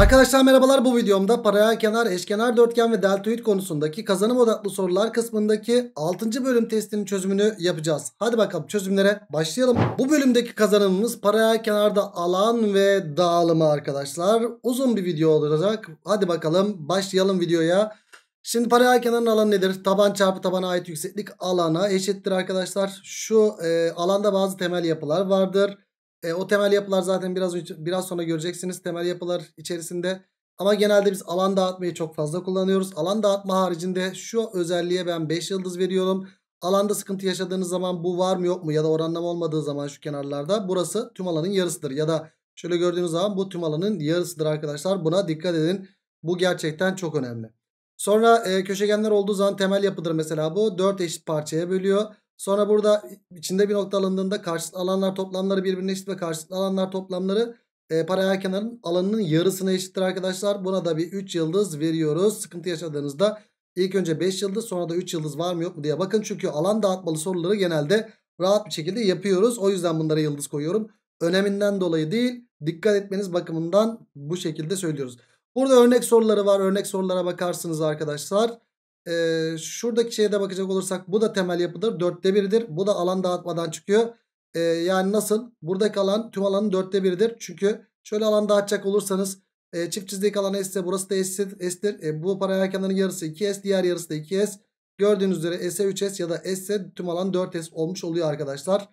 Arkadaşlar merhabalar bu videomda paralel kenar, eşkenar dörtgen ve deltoid konusundaki kazanım odaklı sorular kısmındaki 6. bölüm testinin çözümünü yapacağız. Hadi bakalım çözümlere başlayalım. Bu bölümdeki kazanımımız paralel kenarda alan ve dağılımı arkadaşlar. Uzun bir video olacak. Hadi bakalım başlayalım videoya. Şimdi paralel kenarın alanı nedir? Taban çarpı tabana ait yükseklik alana eşittir arkadaşlar. Şu e, alanda bazı temel yapılar vardır. E, o temel yapılar zaten biraz biraz sonra göreceksiniz temel yapılar içerisinde. Ama genelde biz alan dağıtmayı çok fazla kullanıyoruz. Alan dağıtma haricinde şu özelliğe ben 5 yıldız veriyorum. Alanda sıkıntı yaşadığınız zaman bu var mı yok mu ya da oranlama olmadığı zaman şu kenarlarda burası tüm alanın yarısıdır. Ya da şöyle gördüğünüz zaman bu tüm alanın yarısıdır arkadaşlar. Buna dikkat edin. Bu gerçekten çok önemli. Sonra e, köşegenler olduğu zaman temel yapıdır mesela bu. 4 eşit parçaya bölüyor. Sonra burada içinde bir nokta alındığında karşılıklı alanlar toplamları birbirine eşit ve karşılıklı alanlar toplamları e, paralel kenarın alanının yarısına eşittir arkadaşlar. Buna da bir 3 yıldız veriyoruz. Sıkıntı yaşadığınızda ilk önce 5 yıldız sonra da 3 yıldız var mı yok mu diye bakın. Çünkü alan dağıtmalı soruları genelde rahat bir şekilde yapıyoruz. O yüzden bunlara yıldız koyuyorum. Öneminden dolayı değil dikkat etmeniz bakımından bu şekilde söylüyoruz. Burada örnek soruları var. Örnek sorulara bakarsınız arkadaşlar e, şuradaki şeye de bakacak olursak bu da temel yapıdır. Dörtte biridir. Bu da alan dağıtmadan çıkıyor. E, yani nasıl? Buradaki alan tüm alanın dörtte biridir. Çünkü şöyle alan dağıtacak olursanız e, çift çizdiği alan S ise burası da S'dir. S'dir. E, bu paralel kenarın yarısı 2S. Diğer yarısı da 2S. Gördüğünüz üzere S'e 3S ya da S ise tüm alan 4S olmuş oluyor arkadaşlar.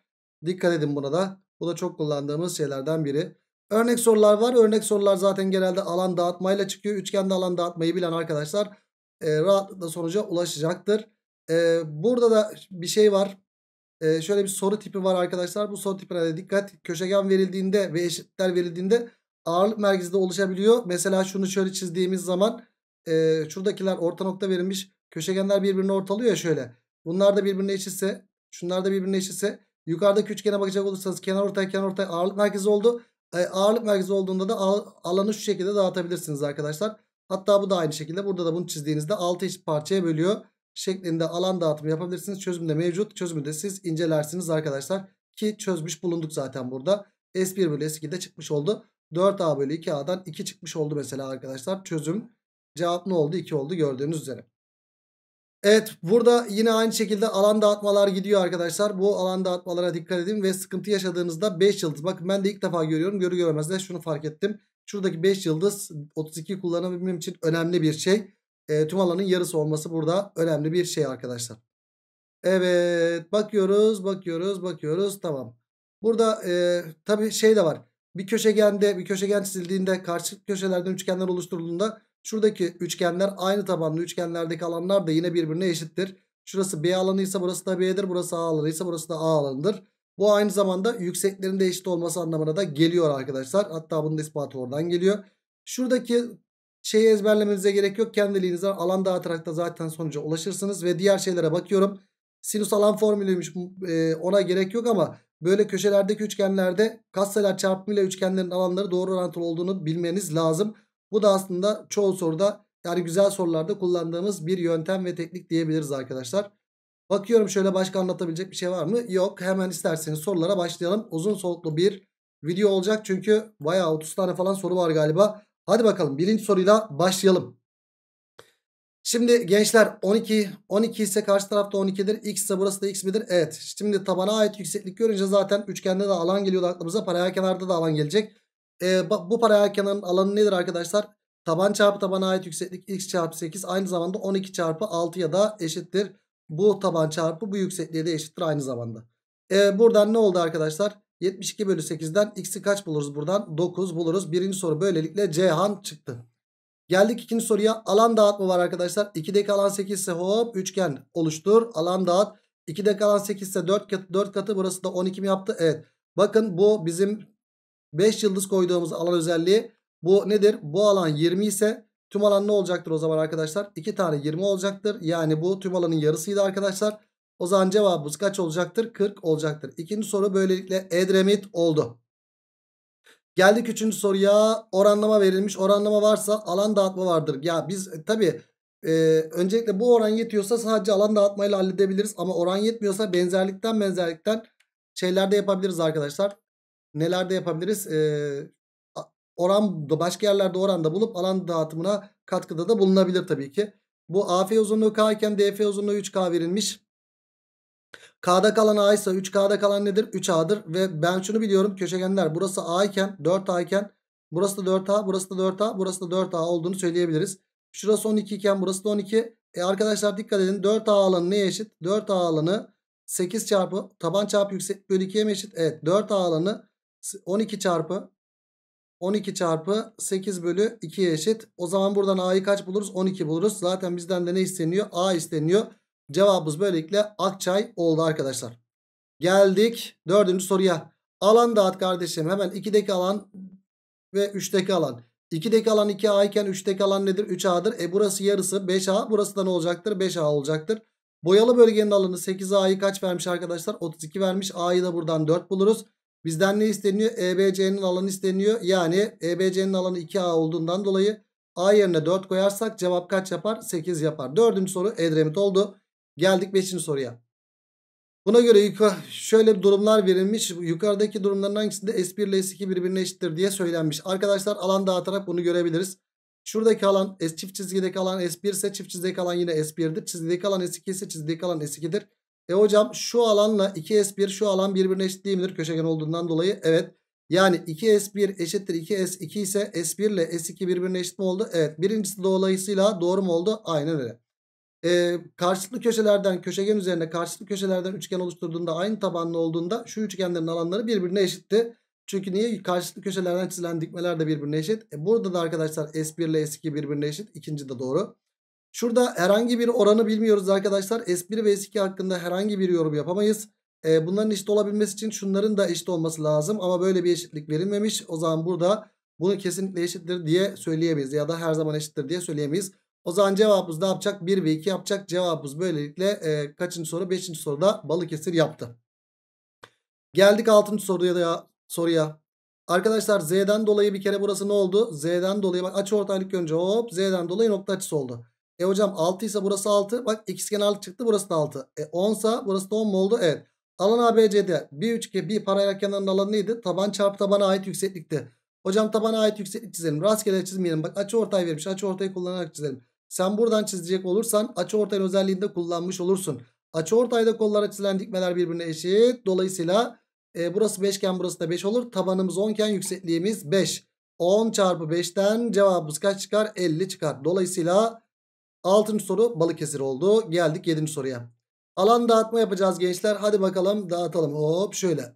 Dikkat edin buna da. Bu da çok kullandığımız şeylerden biri. Örnek sorular var. Örnek sorular zaten genelde alan dağıtmayla çıkıyor. Üçgende alan dağıtmayı bilen arkadaşlar e, rahatlıkla sonuca ulaşacaktır. E, burada da bir şey var. E, şöyle bir soru tipi var arkadaşlar. Bu soru tipine de dikkat. Köşegen verildiğinde ve eşitler verildiğinde ağırlık merkezi de oluşabiliyor. Mesela şunu şöyle çizdiğimiz zaman e, şuradakiler orta nokta verilmiş. Köşegenler birbirine ortalıyor ya şöyle. Bunlar da birbirine eşitse, şunlar da birbirine eşitse yukarıdaki üçgene bakacak olursanız kenar ortay kenar ortay ağırlık merkezi oldu. E, ağırlık merkezi olduğunda da alanı şu şekilde dağıtabilirsiniz arkadaşlar. Hatta bu da aynı şekilde burada da bunu çizdiğinizde 6 eşit parçaya bölüyor şeklinde alan dağıtımı yapabilirsiniz. Çözüm de mevcut. Çözümü de siz incelersiniz arkadaşlar. Ki çözmüş bulunduk zaten burada. S1 bölü S2 de çıkmış oldu. 4A bölü 2A'dan 2 çıkmış oldu mesela arkadaşlar. Çözüm cevap ne oldu? 2 oldu gördüğünüz üzere. Evet burada yine aynı şekilde alan dağıtmalar gidiyor arkadaşlar. Bu alan dağıtmalara dikkat edin ve sıkıntı yaşadığınızda 5 yıldız. Bakın ben de ilk defa görüyorum. Görü göremez de şunu fark ettim. Şuradaki 5 yıldız 32 kullanabilmem için önemli bir şey. E, tüm alanın yarısı olması burada önemli bir şey arkadaşlar. Evet bakıyoruz bakıyoruz bakıyoruz tamam. Burada e, tabii şey de var. Bir köşegende bir köşegen çizildiğinde karşı köşelerden üçgenler oluşturulduğunda Şuradaki üçgenler aynı tabanlı üçgenlerdeki alanlar da yine birbirine eşittir. Şurası B alanıysa burası da B'dir. Burası A alanıysa burası da A alanıdır. Bu aynı zamanda yükseklerin de eşit olması anlamına da geliyor arkadaşlar. Hatta bunun ispatı oradan geliyor. Şuradaki şeyi ezberlemenize gerek yok. Kendiliğinize alan dağıtarak da zaten sonuca ulaşırsınız. Ve diğer şeylere bakıyorum. Sinüs alan formülüymüş e, ona gerek yok ama böyle köşelerdeki üçgenlerde katsayılar çarpımıyla üçgenlerin alanları doğru orantılı olduğunu bilmeniz lazım. Bu da aslında çoğu soruda yani güzel sorularda kullandığımız bir yöntem ve teknik diyebiliriz arkadaşlar. Bakıyorum şöyle başka anlatabilecek bir şey var mı? Yok hemen isterseniz sorulara başlayalım. Uzun soluklu bir video olacak çünkü bayağı 30 tane falan soru var galiba. Hadi bakalım birinci soruyla başlayalım. Şimdi gençler 12 12 ise karşı tarafta 12'dir. X ise burası da x midir? Evet. Şimdi tabana ait yükseklik görünce zaten üçgende de alan geliyordu aklımıza. Paralel kenarda da alan gelecek. E, bu paralel kenarın alanı nedir arkadaşlar? Taban çarpı tabana ait yükseklik x çarpı 8 aynı zamanda 12 çarpı 6 ya da eşittir. Bu taban çarpı bu yüksekliğe de eşittir aynı zamanda. E, buradan ne oldu arkadaşlar? 72 bölü 8'den x'i kaç buluruz buradan? 9 buluruz. Birinci soru böylelikle Cihan çıktı. Geldik ikinci soruya. Alan dağıtma var arkadaşlar. 2'deki alan 8 ise hop üçgen oluştur. Alan dağıt. 2'deki alan 8 ise 4 katı 4 katı. Burası da 12 mi yaptı? Evet. Bakın bu bizim 5 yıldız koyduğumuz alan özelliği bu nedir? Bu alan 20 ise tüm alan ne olacaktır o zaman arkadaşlar? 2 tane 20 olacaktır. Yani bu tüm alanın yarısıydı arkadaşlar. O zaman cevabımız kaç olacaktır? 40 olacaktır. İkinci soru böylelikle Edremit oldu. Geldik üçüncü soruya. Oranlama verilmiş. Oranlama varsa alan dağıtma vardır. Ya biz e, tabi e, öncelikle bu oran yetiyorsa sadece alan dağıtmayla halledebiliriz. Ama oran yetmiyorsa benzerlikten benzerlikten şeyler de yapabiliriz arkadaşlar nelerde yapabiliriz? Ee, oran başka yerlerde oranda bulup alan dağıtımına katkıda da bulunabilir tabii ki. Bu AF uzunluğu K iken DF uzunluğu 3K verilmiş. K'da kalan A ise 3K'da kalan nedir? 3A'dır ve ben şunu biliyorum köşegenler burası A iken 4A iken burası da 4A burası da 4A burası da 4A olduğunu söyleyebiliriz. Şurası 12 iken burası da 12. E arkadaşlar dikkat edin 4A alanı neye eşit? 4A alanı 8 çarpı taban çarpı yüksek bölü 2'ye mi eşit? Evet 4A alanı 12 çarpı 12 çarpı 8 bölü 2'ye eşit. O zaman buradan a'yı kaç buluruz? 12 buluruz. Zaten bizden de ne isteniyor? a isteniyor. Cevabımız böylelikle Akçay oldu arkadaşlar. Geldik dördüncü soruya. Alan dağıt kardeşim. Hemen 2'deki alan ve 3'teki alan. 2'deki alan 2A iken 3'teki alan nedir? 3A'dır. E burası yarısı 5A. Burası da ne olacaktır? 5A olacaktır. Boyalı bölgenin alanı 8A'yı kaç vermiş arkadaşlar? 32 vermiş. A'yı da buradan 4 buluruz. Bizden ne isteniyor? EBC'nin alanı isteniyor. Yani EBC'nin alanı 2A olduğundan dolayı A yerine 4 koyarsak cevap kaç yapar? 8 yapar. Dördüncü soru Edremit oldu. Geldik 5. soruya. Buna göre şöyle durumlar verilmiş. Yukarıdaki durumların hangisinde S1 ile S2 birbirine eşittir diye söylenmiş. Arkadaşlar alan dağıtarak bunu görebiliriz. Şuradaki alan S çift çizgideki alan S1 ise çift çizgideki alan yine S1'dir. Çizgideki alan S2 ise çizgideki alan S2'dir. E hocam şu alanla 2S1 şu alan birbirine eşit değil midir? Köşegen olduğundan dolayı evet. Yani 2S1 eşittir 2S2 ise S1 ile S2 birbirine eşit mi oldu? Evet. Birincisi dolayısıyla doğru mu oldu? Aynen öyle. Ee, karşılıklı köşelerden köşegen üzerine karşılıklı köşelerden üçgen oluşturduğunda aynı tabanlı olduğunda şu üçgenlerin alanları birbirine eşitti. Çünkü niye? Karşılıklı köşelerden çizilen dikmeler de birbirine eşit. E burada da arkadaşlar S1 ile S2 birbirine eşit. İkinci de doğru. Şurada herhangi bir oranı bilmiyoruz arkadaşlar. S1 ve S2 hakkında herhangi bir yorum yapamayız. E, bunların eşit olabilmesi için şunların da eşit olması lazım. Ama böyle bir eşitlik verilmemiş. O zaman burada bunu kesinlikle eşittir diye söyleyemeyiz. Ya da her zaman eşittir diye söyleyemeyiz. O zaman cevabımız ne yapacak? 1 ve 2 yapacak. Cevabımız böylelikle e, kaçıncı soru? 5. soruda Balıkesir yaptı. Geldik 6. soruya da soruya. Arkadaşlar Z'den dolayı bir kere burası ne oldu? Z'den dolayı bak açı ortaylık önce hop Z'den dolayı nokta açısı oldu. E hocam 6 ise burası 6. Bak ikizgen 6 çıktı burası da 6. E 10 ise burası da 10 mu oldu? Evet. Alan ABC'de bir üçgen bir paralel kenarın alanı neydi? Taban çarpı tabana ait yükseklikti. Hocam tabana ait yükseklik çizelim. Rastgele çizmeyelim. Bak açı ortay vermiş. Açı ortayı kullanarak çizelim. Sen buradan çizecek olursan açı ortayın özelliğinde kullanmış olursun. Açı ortayda kollara çizilen dikmeler birbirine eşit. Dolayısıyla e, burası 5 iken burası da 5 olur. Tabanımız 10 iken yüksekliğimiz 5. 10 çarpı 5'ten cevabımız kaç çıkar? 50 çıkar. Dolayısıyla Altıncı soru Balıkesir oldu. Geldik yedinci soruya. Alan dağıtma yapacağız gençler. Hadi bakalım dağıtalım. Hop şöyle.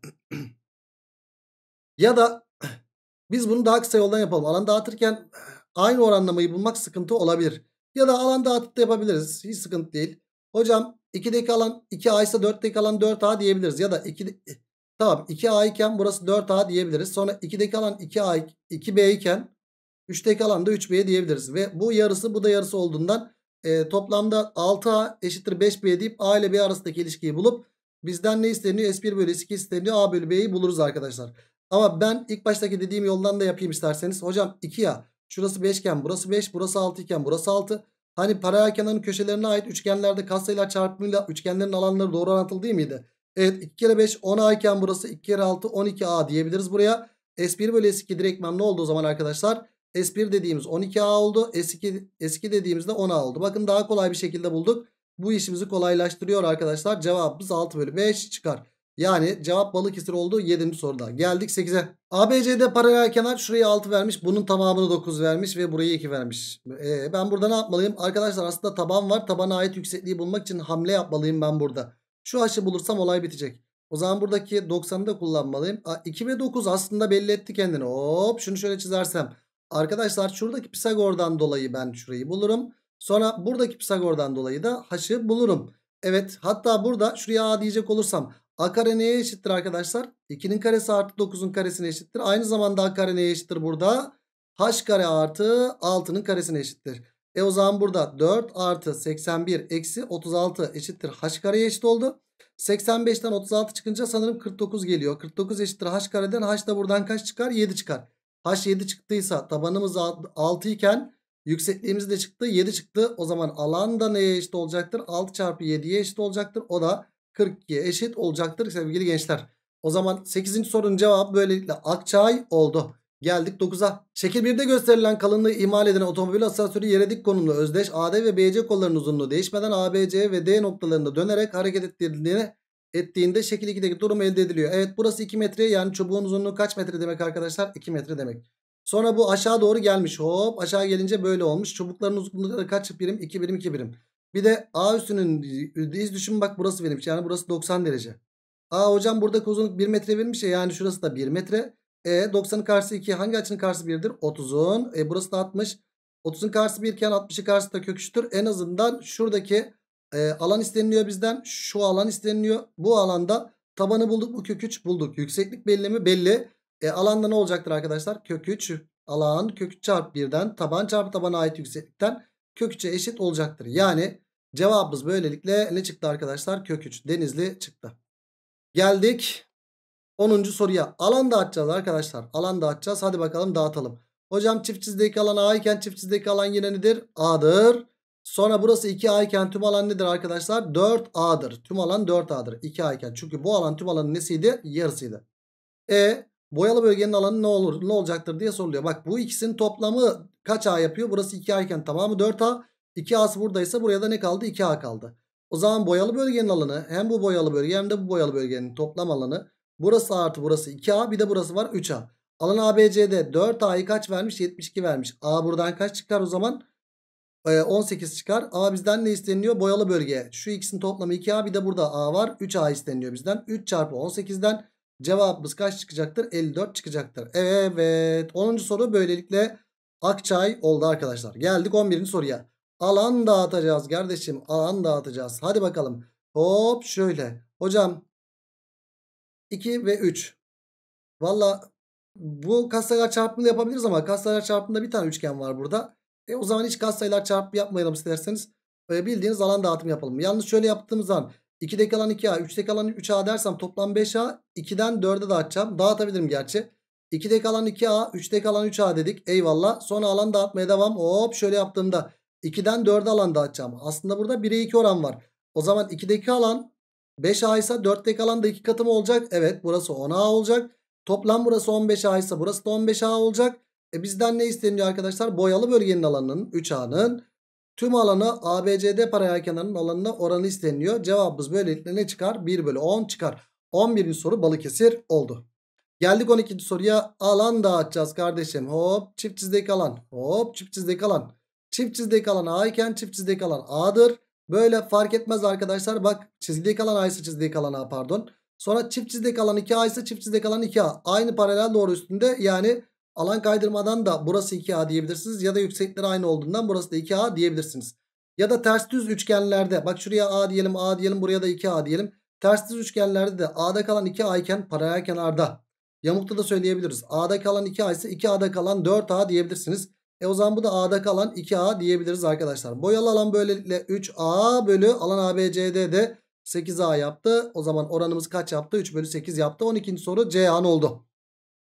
ya da biz bunu daha kısa yoldan yapalım. Alan dağıtırken aynı oranlamayı bulmak sıkıntı olabilir. Ya da alan dağıtıp da yapabiliriz. Hiç sıkıntı değil. Hocam 2'deki alan 2A ise 4'deki alan 4A diyebiliriz. Ya da 2 tamam 2A iken burası 4A diyebiliriz. Sonra 2'deki alan 2A 2B iken 3'teki alan da 3B diyebiliriz. Ve bu yarısı bu da yarısı olduğundan e, toplamda 6A eşittir 5B deyip A ile B arasındaki ilişkiyi bulup bizden ne isteniyor? S1 bölü S2 isteniyor. A bölü B'yi buluruz arkadaşlar. Ama ben ilk baştaki dediğim yoldan da yapayım isterseniz. Hocam 2 ya. Şurası 5 iken burası 5. Burası 6 iken burası 6. Hani paralel kenarın köşelerine ait üçgenlerde katsayılar çarpımıyla üçgenlerin alanları doğru orantılı değil miydi? Evet 2 kere 5 10A iken burası 2 kere 6 12A diyebiliriz buraya. S1 bölü S2 direktmen ne oldu o zaman arkadaşlar? S1 dediğimiz 12A oldu. S2, S2 dediğimizde 10A oldu. Bakın daha kolay bir şekilde bulduk. Bu işimizi kolaylaştırıyor arkadaşlar. Cevabımız 6 bölü 5 çıkar. Yani cevap Balıkesir oldu 7. soruda. Geldik 8'e. ABC'de paralel kenar şuraya 6 vermiş. Bunun tamamını 9 vermiş ve burayı 2 vermiş. Ee, ben burada ne yapmalıyım? Arkadaşlar aslında taban var. Tabana ait yüksekliği bulmak için hamle yapmalıyım ben burada. Şu haşı bulursam olay bitecek. O zaman buradaki 90'ı da kullanmalıyım. A, 2 ve 9 aslında belli etti kendini. Hop şunu şöyle çizersem. Arkadaşlar şuradaki Pisagor'dan dolayı ben şurayı bulurum. Sonra buradaki Pisagor'dan dolayı da h'ı bulurum. Evet hatta burada şuraya a diyecek olursam a kare neye eşittir arkadaşlar? 2'nin karesi artı 9'un karesine eşittir. Aynı zamanda a kare neye eşittir burada? h kare artı 6'nın karesine eşittir. E o zaman burada 4 artı 81 eksi 36 eşittir h kareye eşit oldu. 85'ten 36 çıkınca sanırım 49 geliyor. 49 eşittir h kareden h da buradan kaç çıkar? 7 çıkar. H7 çıktıysa tabanımız 6 iken yüksekliğimiz de çıktı 7 çıktı. O zaman alan da neye eşit olacaktır? 6 çarpı 7'ye eşit olacaktır. O da 42'ye eşit olacaktır sevgili gençler. O zaman 8. sorunun cevabı böylelikle Akçay oldu. Geldik 9'a. Şekil 1'de gösterilen kalınlığı ihmal eden otomobil asansörü yere dik konumlu özdeş AD ve BC kollarının uzunluğu değişmeden ABC ve D noktalarında dönerek hareket ettirildiğini ettiğinde şekil 2'deki durum elde ediliyor. Evet burası 2 metre yani çubuğun uzunluğu kaç metre demek arkadaşlar? 2 metre demek. Sonra bu aşağı doğru gelmiş. Hop aşağı gelince böyle olmuş. Çubukların uzunlukları kaç birim? 2 birim 2 birim. Bir de A üstünün iz düşün bak burası verilmiş. Yani burası 90 derece. Aa hocam buradaki uzunluk 1 metre verilmiş ya. Yani şurası da 1 metre. E 90'ın karşısı 2. Hangi açının karşısı 1'dir? 30'un. E burası da 60. 30'un karşısı 1 iken 60'ın karşısı da köküçtür. En azından şuradaki e, alan isteniliyor bizden. Şu alan isteniliyor. Bu alanda tabanı bulduk mu? Kök 3 bulduk. Yükseklik belli mi? Belli. E, alanda ne olacaktır arkadaşlar? Kök 3 alan kök 3 çarpı 1'den taban çarpı tabana ait yükseklikten kök 3'e eşit olacaktır. Yani cevabımız böylelikle ne çıktı arkadaşlar? Kök 3 denizli çıktı. Geldik 10. soruya. Alan dağıtacağız arkadaşlar. Alan dağıtacağız. Hadi bakalım dağıtalım. Hocam çift çizdeki alan A iken çift çizdeki alan yine nedir? A'dır. Sonra burası 2A iken tüm alan nedir arkadaşlar? 4A'dır. Tüm alan 4A'dır. 2A iken. Çünkü bu alan tüm alanın nesiydi? Yarısıydı. E boyalı bölgenin alanı ne olur? Ne olacaktır diye soruluyor. Bak bu ikisinin toplamı kaç A yapıyor? Burası 2A iken tamamı 4A. 2A'sı buradaysa buraya da ne kaldı? 2A kaldı. O zaman boyalı bölgenin alanı hem bu boyalı bölge hem de bu boyalı bölgenin toplam alanı. Burası artı burası 2A bir de burası var 3A. Alan ABC'de 4A'yı kaç vermiş? 72 vermiş. A buradan kaç çıkar o zaman? 18 ee, çıkar. A bizden ne isteniyor? Boyalı bölge. Şu ikisinin toplamı 2A bir de burada A var. 3A isteniyor bizden. 3 çarpı 18'den cevabımız kaç çıkacaktır? 54 çıkacaktır. Evet 10. soru böylelikle Akçay oldu arkadaşlar. Geldik 11. soruya. Alan dağıtacağız kardeşim. Alan dağıtacağız. Hadi bakalım. Hop şöyle. Hocam 2 ve 3. Valla bu kasalar çarpımını yapabiliriz ama kasalar çarpımında bir tane üçgen var burada. E o zaman hiç katsayılar çarpımı yapmayalım isterseniz. E, bildiğiniz alan dağıtımı yapalım. Yalnız şöyle yaptığımız zaman 2'deki alan 2A, 3'deki alan 3A dersem toplam 5A 2'den 4'e dağıtacağım. Dağıtabilirim gerçi. 2'deki alan 2A, 3'deki alan 3A dedik. Eyvallah. Sonra alan dağıtmaya devam. Hop şöyle yaptığımda 2'den 4'e alan dağıtacağım. Aslında burada 1'e 2 oran var. O zaman 2'deki alan 5A ise 4'teki alan da 2 katı mı olacak? Evet burası 10A olacak. Toplam burası 15A ise burası da 15A olacak. E bizden ne isteniyor arkadaşlar? Boyalı bölgenin alanının 3A'nın tüm alanı ABCD paralel kenarının alanına oranı isteniyor. Cevabımız böylelikle ne çıkar? 1 bölü 10 çıkar. 11. soru Balıkesir oldu. Geldik 12. soruya alan dağıtacağız kardeşim. Hop çift çizdeki alan. Hop çift çizdeki alan. Çift çizdeki alan A iken çift çizdeki alan A'dır. Böyle fark etmez arkadaşlar. Bak çizgideki alan A ise çizgideki alan A pardon. Sonra çift çizdeki alan 2A ise çift çizdeki alan 2A. Aynı paralel doğru üstünde yani Alan kaydırmadan da burası 2A diyebilirsiniz. Ya da yüksekleri aynı olduğundan burası da 2A diyebilirsiniz. Ya da ters düz üçgenlerde bak şuraya A diyelim A diyelim buraya da 2A diyelim. Ters düz üçgenlerde de A'da kalan 2A iken paralel kenarda. Yamukta da söyleyebiliriz. A'da kalan 2A ise 2A'da kalan 4A diyebilirsiniz. E o zaman bu da A'da kalan 2A diyebiliriz arkadaşlar. Boyalı alan böylelikle 3A bölü alan ABCD de 8A yaptı. O zaman oranımız kaç yaptı? 3 bölü 8 yaptı. 12. soru C an oldu.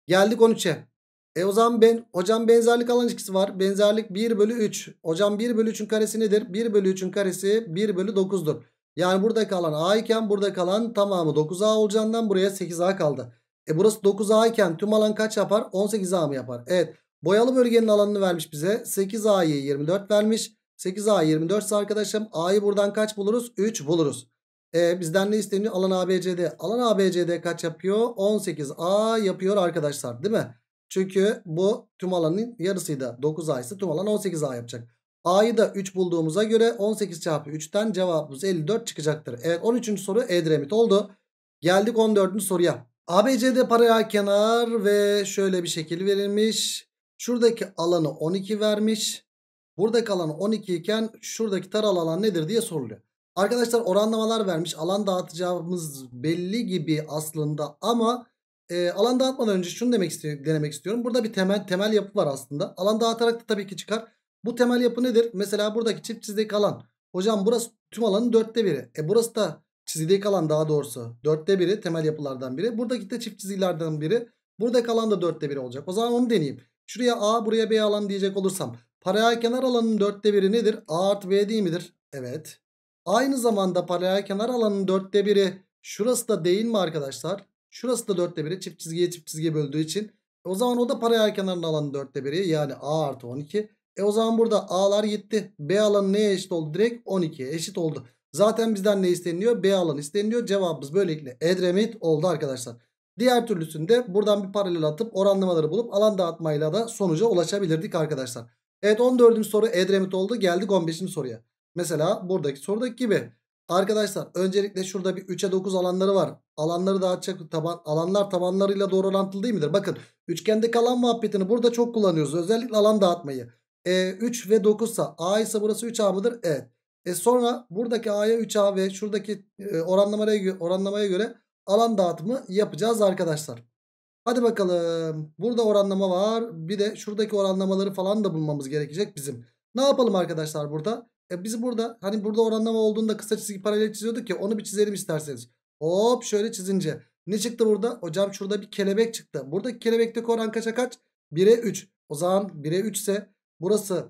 Geldik 13'e. E o zaman ben hocam benzerlik alan ilişkisi var. Benzerlik 1 bölü 3. Hocam 1 bölü 3'ün karesi nedir? 1 bölü 3'ün karesi 1 bölü 9'dur. Yani burada kalan A iken burada kalan tamamı 9A olacağından buraya 8A kaldı. E burası 9A iken tüm alan kaç yapar? 18A mı yapar? Evet. Boyalı bölgenin alanını vermiş bize. 8A'yı 24 vermiş. 8A 24 ise arkadaşım A'yı buradan kaç buluruz? 3 buluruz. E, bizden ne isteniyor? Alan ABCD. Alan ABCD kaç yapıyor? 18A yapıyor arkadaşlar değil mi? Çünkü bu tüm alanın yarısıydı. 9A ise tüm alan 18A yapacak. A'yı da 3 bulduğumuza göre 18 çarpı 3'ten cevabımız 54 çıkacaktır. Evet 13. soru Edremit oldu. Geldik 14. soruya. ABCD paralel kenar ve şöyle bir şekil verilmiş. Şuradaki alanı 12 vermiş. Buradaki alanı 12 iken şuradaki taralı alan nedir diye soruluyor. Arkadaşlar oranlamalar vermiş. Alan dağıtacağımız belli gibi aslında ama e, alan dağıtmadan önce şunu demek istiyorum, denemek istiyorum. Burada bir temel temel yapı var aslında. Alan dağıtarak da tabii ki çıkar. Bu temel yapı nedir? Mesela buradaki çift çizgideki alan. Hocam burası tüm alanın dörtte biri. E burası da çizdiği alan daha doğrusu. Dörtte biri temel yapılardan biri. Buradaki de çift çizgilerden biri. Buradaki alan da dörtte biri olacak. O zaman onu deneyeyim. Şuraya A buraya B alan diyecek olursam. Paralel kenar alanın dörtte biri nedir? A artı B değil midir? Evet. Aynı zamanda paralel kenar alanın dörtte biri şurası da değil mi arkadaşlar? Şurası da dörtte biri çift çizgiye çift çizgiye böldüğü için. E, o zaman o da paralel kenarının alanı dörtte biri. Yani A artı 12. E o zaman burada A'lar gitti. B alanı neye eşit oldu? Direkt 12'ye eşit oldu. Zaten bizden ne isteniyor B alanı isteniyor Cevabımız böylelikle Edremit oldu arkadaşlar. Diğer türlüsünde buradan bir paralel atıp oranlamaları bulup alan dağıtmayla da sonuca ulaşabilirdik arkadaşlar. Evet 14. soru Edremit oldu. Geldik 15. soruya. Mesela buradaki sorudaki gibi Arkadaşlar öncelikle şurada bir 3'e 9 alanları var. Alanları dağıtacak taban, alanlar tabanlarıyla doğru orantılı değil midir? Bakın üçgende kalan muhabbetini burada çok kullanıyoruz. Özellikle alan dağıtmayı. E, 3 ve 9 sa A ise burası 3A mıdır? Evet. E sonra buradaki A'ya 3A ve şuradaki e, oranlamaya, oranlamaya göre alan dağıtımı yapacağız arkadaşlar. Hadi bakalım. Burada oranlama var. Bir de şuradaki oranlamaları falan da bulmamız gerekecek bizim. Ne yapalım arkadaşlar burada? E biz burada hani burada oranlama olduğunda kısa çizgi paralel çiziyorduk ya onu bir çizelim isterseniz. Hop şöyle çizince ne çıktı burada? Hocam şurada bir kelebek çıktı. Buradaki kelebekteki oran kaça kaç? 1'e 3. O zaman 1'e 3 ise burası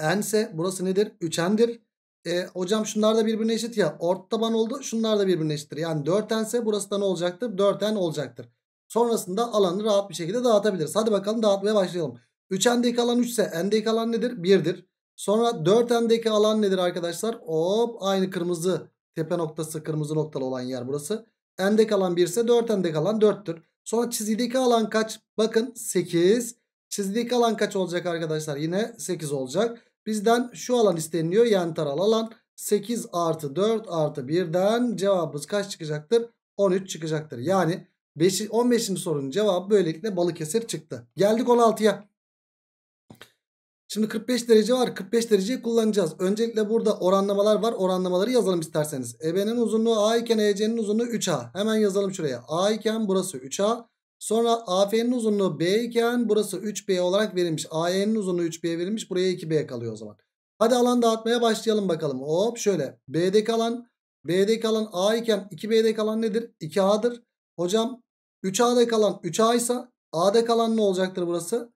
n ise burası nedir? 3n'dir. E, hocam şunlar da birbirine eşit ya. Ort taban oldu. Şunlar da birbirine eşittir. Yani 4n ise burası da ne olacaktır? 4n olacaktır. Sonrasında alanı rahat bir şekilde dağıtabiliriz. Hadi bakalım dağıtmaya başlayalım. 3n'deki alan 3 ise n'deki alan nedir? 1'dir. Sonra 4 M'deki alan nedir arkadaşlar? Hop aynı kırmızı tepe noktası kırmızı noktalı olan yer burası. N'deki alan 1 ise 4 N'deki alan 4'tür. Sonra çizgideki alan kaç? Bakın 8. Çizgideki alan kaç olacak arkadaşlar? Yine 8 olacak. Bizden şu alan isteniliyor. Yan taral alan 8 artı 4 artı 1'den cevabımız kaç çıkacaktır? 13 çıkacaktır. Yani 5, 15. sorunun cevabı böylelikle Balıkesir çıktı. Geldik 16'ya. Şimdi 45 derece var. 45 dereceyi kullanacağız. Öncelikle burada oranlamalar var. Oranlamaları yazalım isterseniz. EB'nin uzunluğu A iken EC'nin uzunluğu 3A. Hemen yazalım şuraya. A iken burası 3A. Sonra AF'nin uzunluğu B iken burası 3B olarak verilmiş. AE'nin uzunluğu 3B verilmiş. Buraya 2B kalıyor o zaman. Hadi alan dağıtmaya başlayalım bakalım. Hop şöyle. B'deki kalan, B'deki kalan A iken 2B'deki kalan nedir? 2A'dır. Hocam 3A'da kalan 3A ise A'da kalan ne olacaktır burası?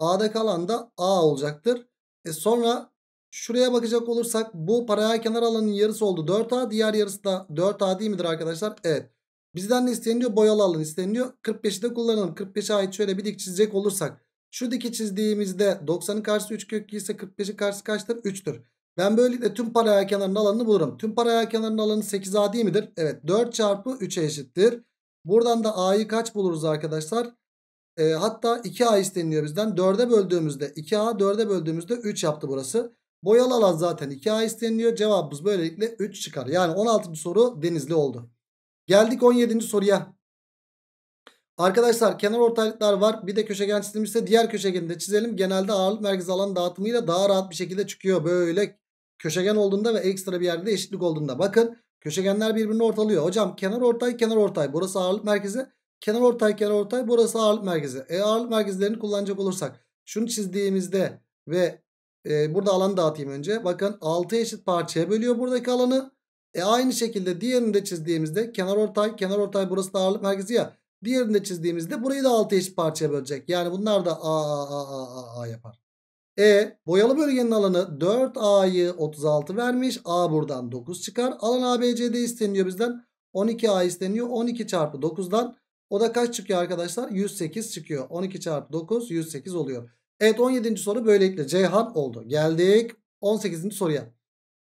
A'da kalan da A olacaktır. E sonra şuraya bakacak olursak bu paralel kenar alanının yarısı oldu 4A. Diğer yarısı da 4A değil midir arkadaşlar? Evet. Bizden ne isteniyor? Boyalı alan isteniyor. 45'i de kullanalım. 45'e ait şöyle bir dik çizecek olursak. Şu diki çizdiğimizde 90'ın karşısı 3 kök ise 45'in karşısı kaçtır? 3'tür. Ben böylelikle tüm paralel kenarın alanını bulurum. Tüm paralel kenarın alanı 8A değil midir? Evet 4 çarpı 3'e eşittir. Buradan da A'yı kaç buluruz arkadaşlar? E, hatta 2A isteniliyor bizden. 4'e böldüğümüzde 2A 4'e böldüğümüzde 3 yaptı burası. Boyalı alan zaten 2A isteniliyor. Cevabımız böylelikle 3 çıkar. Yani 16. soru denizli oldu. Geldik 17. soruya. Arkadaşlar kenar ortalıklar var. Bir de köşegen çizilmişse diğer köşegeni de çizelim. Genelde ağırlık merkez alan dağıtımıyla daha rahat bir şekilde çıkıyor. Böyle köşegen olduğunda ve ekstra bir yerde eşitlik olduğunda. Bakın köşegenler birbirini ortalıyor. Hocam kenar ortay kenar ortay. Burası ağırlık merkezi. Kenar ortay kenar ortay burası ağırlık merkezi. E ağırlık merkezlerini kullanacak olursak şunu çizdiğimizde ve e, burada alanı dağıtayım önce. Bakın 6 eşit parçaya bölüyor buradaki alanı. E aynı şekilde diğerini de çizdiğimizde kenar ortay kenar ortay burası da ağırlık merkezi ya. Diğerini de çizdiğimizde burayı da 6 eşit parçaya bölecek. Yani bunlar da a a a a a yapar. E boyalı bölgenin alanı 4A'yı 36 vermiş. A buradan 9 çıkar. Alan ABC'de isteniyor bizden. 12A isteniyor. 12 çarpı 9'dan o da kaç çıkıyor arkadaşlar? 108 çıkıyor. 12 çarpı 9 108 oluyor. Evet 17. soru böylelikle Ceyhan oldu. Geldik 18. soruya.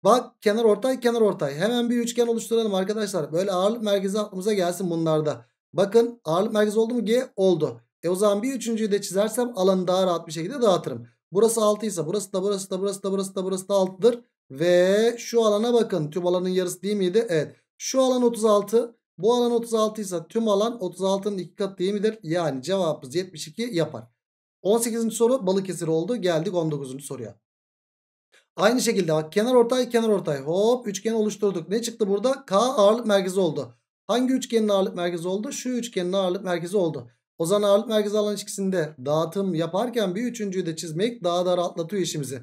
Bak kenar ortay kenar ortay. Hemen bir üçgen oluşturalım arkadaşlar. Böyle ağırlık merkezi aklımıza gelsin bunlarda. Bakın ağırlık merkezi oldu mu G? Oldu. E o zaman bir üçüncüyü de çizersem alanı daha rahat bir şekilde dağıtırım. Burası 6 ise burası da burası da burası da burası da burası da 6'dır. Ve şu alana bakın. Tüm alanın yarısı değil miydi? Evet. Şu alan 36. Bu alan 36 ise tüm alan 36'nın 2 katı değil midir? Yani cevabımız 72 yapar. 18. soru Balıkesir oldu. Geldik 19. soruya. Aynı şekilde bak kenar ortay kenar ortay. Hop üçgen oluşturduk. Ne çıktı burada? K ağırlık merkezi oldu. Hangi üçgenin ağırlık merkezi oldu? Şu üçgenin ağırlık merkezi oldu. O zaman ağırlık merkezi alan ilişkisinde dağıtım yaparken bir üçüncüyü de çizmek daha da rahatlatıyor işimizi.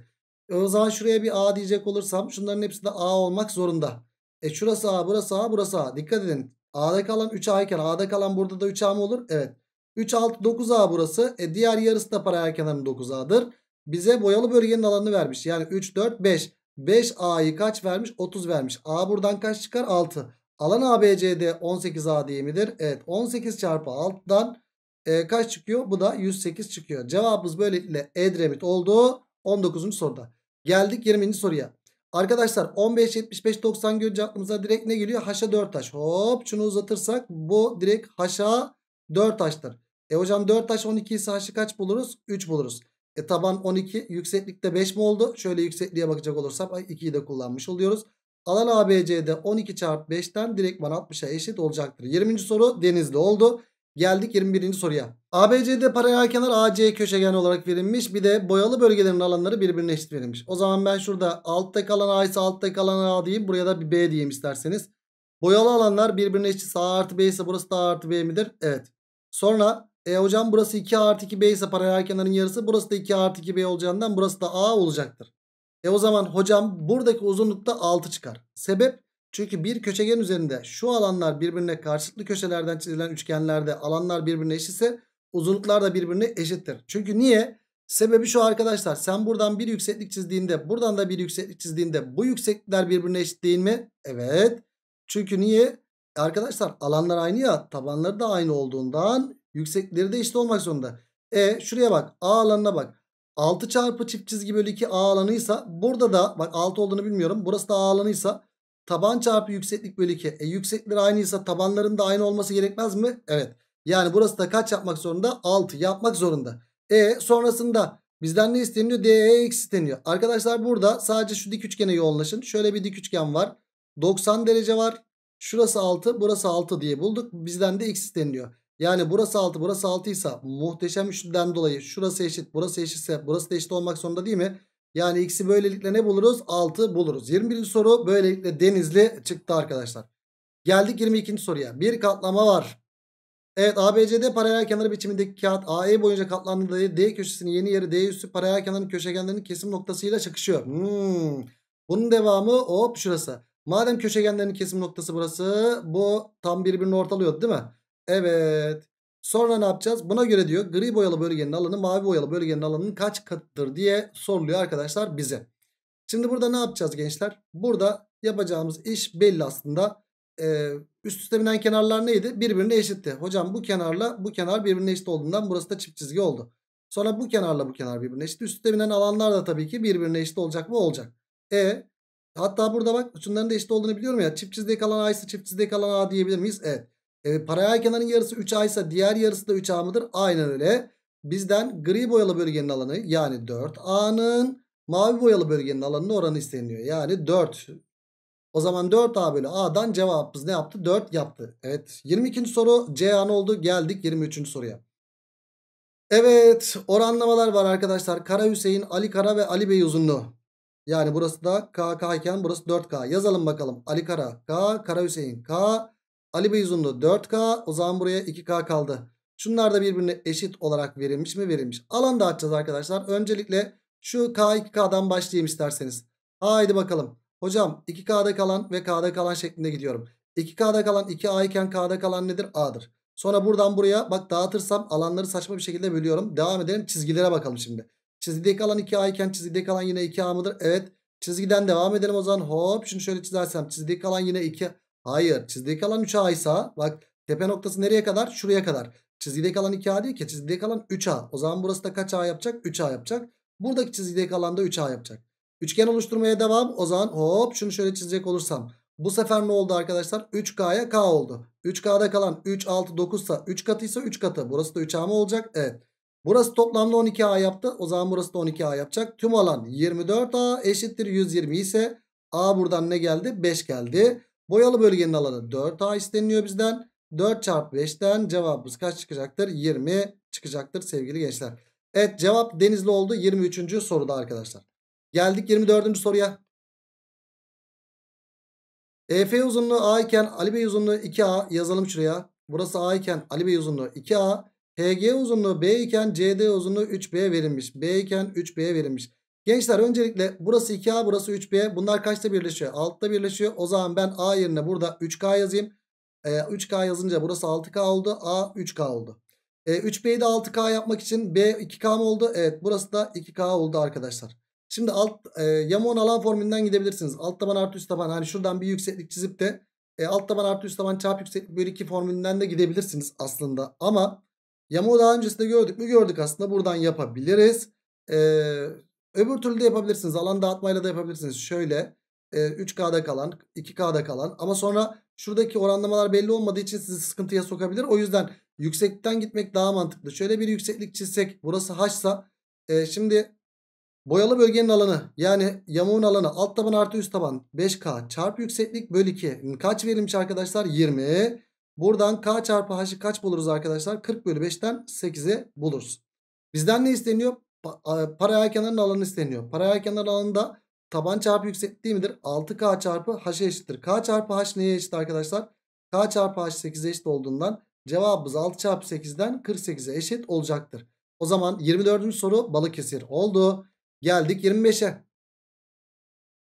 E, o zaman şuraya bir A diyecek olursam şunların hepsi de A olmak zorunda. E şurası A burası A burası A. Dikkat edin A'da kalan 3A iken A'da kalan burada da 3A mı olur? Evet. 3 6 9A burası. E diğer yarısı da paralel kenarın 9A'dır. Bize boyalı bölgenin alanını vermiş. Yani 3 4 5. 5A'yı kaç vermiş? 30 vermiş. A buradan kaç çıkar? 6. Alan ABCD 18A diye midir? Evet. 18 çarpı 6'dan e, kaç çıkıyor? Bu da 108 çıkıyor. Cevabımız böylelikle Edremit oldu. 19. soruda. Geldik 20. soruya. Arkadaşlar 15, 75, 90 görünce aklımıza direkt ne geliyor? Haşa 4 taş. Hop şunu uzatırsak bu direkt haşa 4 taştır. E hocam 4 taş 12 ise haşı kaç buluruz? 3 buluruz. E taban 12 yükseklikte 5 mi oldu? Şöyle yüksekliğe bakacak olursak 2'yi de kullanmış oluyoruz. Alan ABC'de 12 çarpı 5'ten direkt 60'a eşit olacaktır. 20. soru denizli oldu. Geldik 21. soruya. ABCD paralel kenar AC köşegen olarak verilmiş. Bir de boyalı bölgelerin alanları birbirine eşit verilmiş. O zaman ben şurada altta kalan A ise altta kalan A diyeyim. Buraya da bir B diyeyim isterseniz. Boyalı alanlar birbirine eşit. A artı B ise burası da A artı B midir? Evet. Sonra e hocam burası 2 artı 2B ise paralel kenarın yarısı. Burası da 2 artı 2B olacağından burası da A olacaktır. E o zaman hocam buradaki uzunlukta 6 çıkar. Sebep çünkü bir köşegen üzerinde şu alanlar birbirine karşılıklı köşelerden çizilen üçgenlerde alanlar birbirine eşitse uzunluklar da birbirine eşittir. Çünkü niye? Sebebi şu arkadaşlar sen buradan bir yükseklik çizdiğinde buradan da bir yükseklik çizdiğinde bu yükseklikler birbirine eşit değil mi? Evet. Çünkü niye? Arkadaşlar alanlar aynı ya tabanları da aynı olduğundan yüksekleri de eşit olmak zorunda. E şuraya bak A alanına bak. 6 çarpı çift çizgi bölü 2 A alanıysa burada da bak 6 olduğunu bilmiyorum. Burası da A alanıysa Taban çarpı yükseklik bölü 2. E yükseklikler aynıysa tabanların da aynı olması gerekmez mi? Evet. Yani burası da kaç yapmak zorunda? 6 yapmak zorunda. E sonrasında bizden ne isteniyor? DEX isteniyor. Arkadaşlar burada sadece şu dik üçgene yoğunlaşın. Şöyle bir dik üçgen var. 90 derece var. Şurası 6 burası 6 diye bulduk. Bizden de X isteniyor. Yani burası 6 burası 6 ise muhteşem üçlüden dolayı şurası eşit burası eşitse burası da eşit olmak zorunda değil mi? Yani x'i böylelikle ne buluruz? 6 buluruz. 21. soru böylelikle denizli çıktı arkadaşlar. Geldik 22. soruya. Bir katlama var. Evet ABCD paralel kenarı biçimindeki kağıt AE boyunca katlandığında D köşesinin yeni yeri D üssü paralel kenarın köşegenlerinin kesim noktasıyla çakışıyor. Hmm. Bunun devamı hop şurası. Madem köşegenlerin kesim noktası burası bu tam birbirini ortalıyordu değil mi? Evet. Sonra ne yapacağız? Buna göre diyor gri boyalı bölgenin alanı mavi boyalı bölgenin alanının kaç katıdır diye soruluyor arkadaşlar bize. Şimdi burada ne yapacağız gençler? Burada yapacağımız iş belli aslında. Ee, üst üste binen kenarlar neydi? Birbirine eşitti. Hocam bu kenarla bu kenar birbirine eşit olduğundan burası da çift çizgi oldu. Sonra bu kenarla bu kenar birbirine eşit. Üst üste binen alanlar da tabii ki birbirine eşit olacak mı? Olacak. E Hatta burada bak şunların da eşit olduğunu biliyorum ya. Çift kalan A ise çift çizdik kalan A diyebilir miyiz? Evet. E, paralel kenarın yarısı 3A ise diğer yarısı da 3A mıdır? Aynen öyle. Bizden gri boyalı bölgenin alanı yani 4A'nın mavi boyalı bölgenin alanının oranı isteniyor. Yani 4. O zaman 4A bölü A'dan cevabımız ne yaptı? 4 yaptı. Evet 22. soru C an oldu. Geldik 23. soruya. Evet oranlamalar var arkadaşlar. Kara Hüseyin, Ali Kara ve Ali Bey uzunluğu. Yani burası da KK iken burası 4K. Yazalım bakalım. Ali Kara K, Kara Hüseyin K, Ali Bey uzunluğu 4K. O zaman buraya 2K kaldı. Şunlar da birbirine eşit olarak verilmiş mi? Verilmiş. Alan dağıtacağız arkadaşlar. Öncelikle şu K 2K'dan başlayayım isterseniz. Haydi bakalım. Hocam 2K'da kalan ve K'da kalan şeklinde gidiyorum. 2K'da kalan 2A iken K'da kalan nedir? A'dır. Sonra buradan buraya bak dağıtırsam alanları saçma bir şekilde bölüyorum. Devam edelim çizgilere bakalım şimdi. Çizgide kalan 2A iken çizgide kalan yine 2A mıdır? Evet. Çizgiden devam edelim o zaman. Hop şunu şöyle çizersem çizgide kalan yine 2 Hayır. Çizgide kalan 3A ise bak tepe noktası nereye kadar? Şuraya kadar. Çizgide kalan 2A değil ki. Çizgide kalan 3A. O zaman burası da kaç A yapacak? 3A yapacak. Buradaki çizgide kalan da 3A yapacak. Üçgen oluşturmaya devam. O zaman hop şunu şöyle çizecek olursam. Bu sefer ne oldu arkadaşlar? 3K'ya K oldu. 3K'da kalan 3, 6, 9 ise 3 katıysa 3 katı. Burası da 3A mı olacak? Evet. Burası toplamda 12A yaptı. O zaman burası da 12A yapacak. Tüm alan 24A eşittir 120 ise A buradan ne geldi? 5 geldi. Boyalı bölgenin alanı 4A isteniliyor bizden. 4 çarpı 5'ten cevabımız kaç çıkacaktır? 20 çıkacaktır sevgili gençler. Evet cevap denizli oldu 23. soruda arkadaşlar. Geldik 24. soruya. EF uzunluğu A iken Ali Bey uzunluğu 2A yazalım şuraya. Burası A iken Ali Bey uzunluğu 2A. HG uzunluğu B iken CD uzunluğu 3B verilmiş. B iken 3B verilmiş. Gençler öncelikle burası 2A burası 3B. Bunlar kaçta birleşiyor? 6'da birleşiyor. O zaman ben A yerine burada 3K yazayım. Ee, 3K yazınca burası 6K oldu. A 3K oldu. Ee, 3B'yi de 6K yapmak için B 2K mı oldu? Evet burası da 2K oldu arkadaşlar. Şimdi alt e, yamuğun alan formülünden gidebilirsiniz. Alt taban artı üst taban. Hani şuradan bir yükseklik çizip de e, alt taban artı üst taban çarp yükseklik bölü 2 formülünden de gidebilirsiniz aslında. Ama yamuğu daha öncesinde gördük mü? Gördük aslında. Buradan yapabiliriz. Eee Öbür türlü de yapabilirsiniz. Alan dağıtmayla da yapabilirsiniz. Şöyle e, 3K'da kalan 2K'da kalan ama sonra şuradaki oranlamalar belli olmadığı için sizi sıkıntıya sokabilir. O yüzden yüksekten gitmek daha mantıklı. Şöyle bir yükseklik çizsek burası H'sa e, şimdi boyalı bölgenin alanı yani yamuğun alanı alt taban artı üst taban 5K çarpı yükseklik bölü 2. Kaç verilmiş arkadaşlar? 20. Buradan K çarpı H'ı kaç buluruz arkadaşlar? 40 bölü 5'ten 8'i buluruz. Bizden ne isteniyor? Paralel kenarın alanı isteniyor. Paralel kenar alanında taban çarpı yüksekliği midir? 6K çarpı h eşittir. K çarpı H neye eşit arkadaşlar? K çarpı H 8'e eşit olduğundan cevabımız 6 çarpı 8'den 48'e eşit olacaktır. O zaman 24. soru Balıkesir oldu. Geldik 25'e.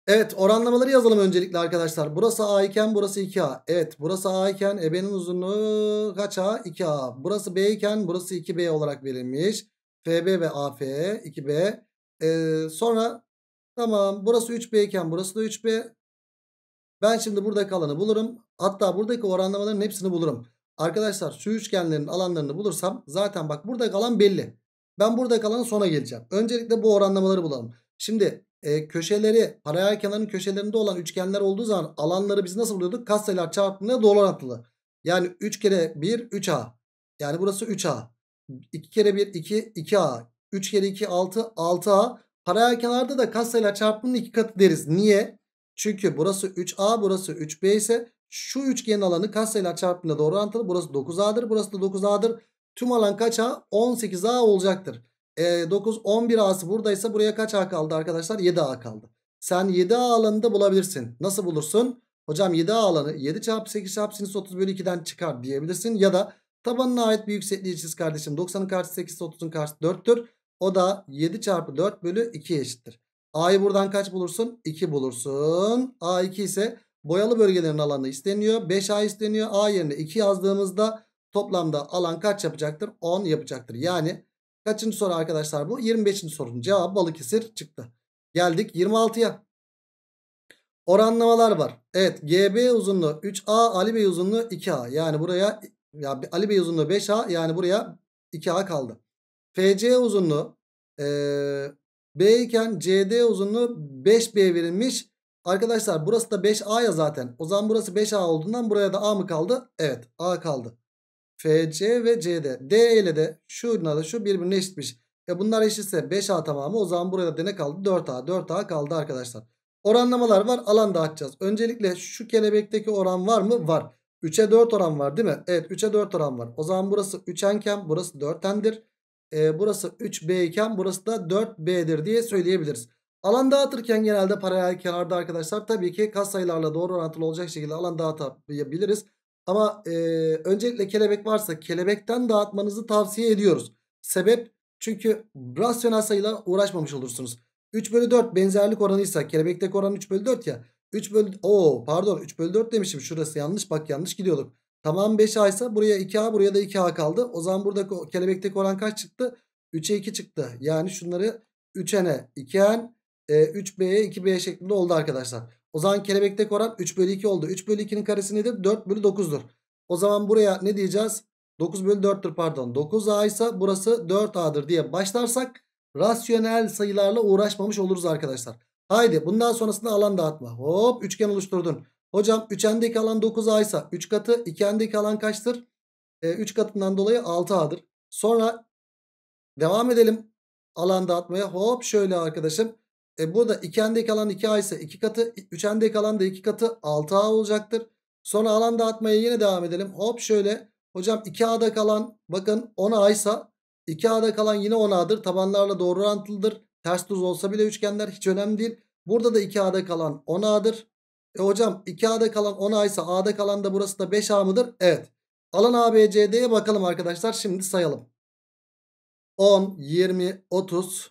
Evet oranlamaları yazalım öncelikle arkadaşlar. Burası A iken burası 2A. Evet burası A iken ebenin uzunluğu kaç A? 2A. Burası B iken burası 2B olarak verilmiş. FB ve AF 2B. E, ee, sonra tamam burası 3B iken burası da 3B. Ben şimdi buradaki alanı bulurum. Hatta buradaki oranlamaların hepsini bulurum. Arkadaşlar şu üçgenlerin alanlarını bulursam zaten bak burada kalan belli. Ben burada alanın sona geleceğim. Öncelikle bu oranlamaları bulalım. Şimdi e, köşeleri paralel kenarın köşelerinde olan üçgenler olduğu zaman alanları biz nasıl buluyorduk? Katsayılar çarpımına doğru atlı. Yani 3 kere 1 3A. Yani burası 3A. 2 kere 1 2 2A. 3 kere 2 6 6A. Paralel kenarda da kas sayılar çarpımının iki katı deriz. Niye? Çünkü burası 3A burası 3B ise şu üçgenin alanı kas çarpımına doğru orantılı. Burası 9A'dır burası da 9A'dır. Tüm alan kaç A? 18A olacaktır. E, 9 11 A'sı buradaysa buraya kaç A kaldı arkadaşlar? 7 A kaldı. Sen 7 A alanını da bulabilirsin. Nasıl bulursun? Hocam 7 A alanı 7 çarpı 8 çarpı sinüs 30 bölü 2'den çıkar diyebilirsin. Ya da Tabanına ait bir yüksekliği çiz kardeşim. 90'ın karşısı 8 30'un karşısı 4'tür. O da 7 çarpı 4 bölü 2 eşittir. A'yı buradan kaç bulursun? 2 bulursun. A 2 ise boyalı bölgelerin alanı isteniyor. 5A isteniyor. A yerine 2 yazdığımızda toplamda alan kaç yapacaktır? 10 yapacaktır. Yani kaçıncı soru arkadaşlar bu? 25. sorunun cevabı Balıkesir çıktı. Geldik 26'ya. Oranlamalar var. Evet GB uzunluğu 3A Ali Bey uzunluğu 2A. Yani buraya ya Ali Bey uzunluğu 5A yani buraya 2A kaldı. FC uzunluğu e, B iken CD uzunluğu 5B verilmiş. Arkadaşlar burası da 5A ya zaten. O zaman burası 5A olduğundan buraya da A mı kaldı? Evet A kaldı. FC ve CD. D ile de şuna da şu birbirine eşitmiş. E bunlar eşitse 5A tamamı o zaman burada da ne kaldı? 4A. 4A kaldı arkadaşlar. Oranlamalar var. Alan da açacağız. Öncelikle şu kelebekteki oran var mı? Var. 3'e 4 oran var değil mi? Evet 3'e 4 oran var. O zaman burası 3n burası 4n'dir. E, ee, burası 3b iken burası da 4b'dir diye söyleyebiliriz. Alan dağıtırken genelde paralel kenarda arkadaşlar tabii ki kas sayılarla doğru orantılı olacak şekilde alan dağıtabiliriz. Ama e, öncelikle kelebek varsa kelebekten dağıtmanızı tavsiye ediyoruz. Sebep çünkü rasyonel sayıla uğraşmamış olursunuz. 3 bölü 4 benzerlik oranıysa kelebekteki oran 3 bölü 4 ya. 3 bölü... o pardon 3 bölü 4 demişim. Şurası yanlış. Bak yanlış gidiyorduk. Tamam 5A ise buraya 2A buraya da 2A kaldı. O zaman burada kelebekteki oran kaç çıktı? 3'e 2 çıktı. Yani şunları 3N'e 2N, 3B'ye 2B şeklinde oldu arkadaşlar. O zaman kelebekteki oran 3 bölü 2 oldu. 3 bölü 2'nin karesi nedir? 4 bölü 9'dur. O zaman buraya ne diyeceğiz? 9 bölü 4'tür pardon. 9A ise burası 4A'dır diye başlarsak rasyonel sayılarla uğraşmamış oluruz arkadaşlar. Haydi bundan sonrasında alan dağıtma. Hop üçgen oluşturdun. Hocam 3 alan 9 aysa, ise 3 katı 2 alan kaçtır? E, katından dolayı 6a'dır. Sonra devam edelim alan dağıtmaya. Hop şöyle arkadaşım. E, burada 2 alan 2 aysa, ise 2 katı 3 alan da 2 katı 6a olacaktır. Sonra alan dağıtmaya yine devam edelim. Hop şöyle. Hocam 2a'da kalan bakın 10 aysa ise 2a'da kalan yine 10a'dır. Tabanlarla doğru orantılıdır. Ters düz olsa bile üçgenler hiç önemli değil. Burada da 2A'da kalan 10A'dır. E hocam 2A'da kalan 10A ise A'da kalan da burası da 5A mıdır? Evet. Alan ABCD'ye bakalım arkadaşlar. Şimdi sayalım. 10, 20, 30,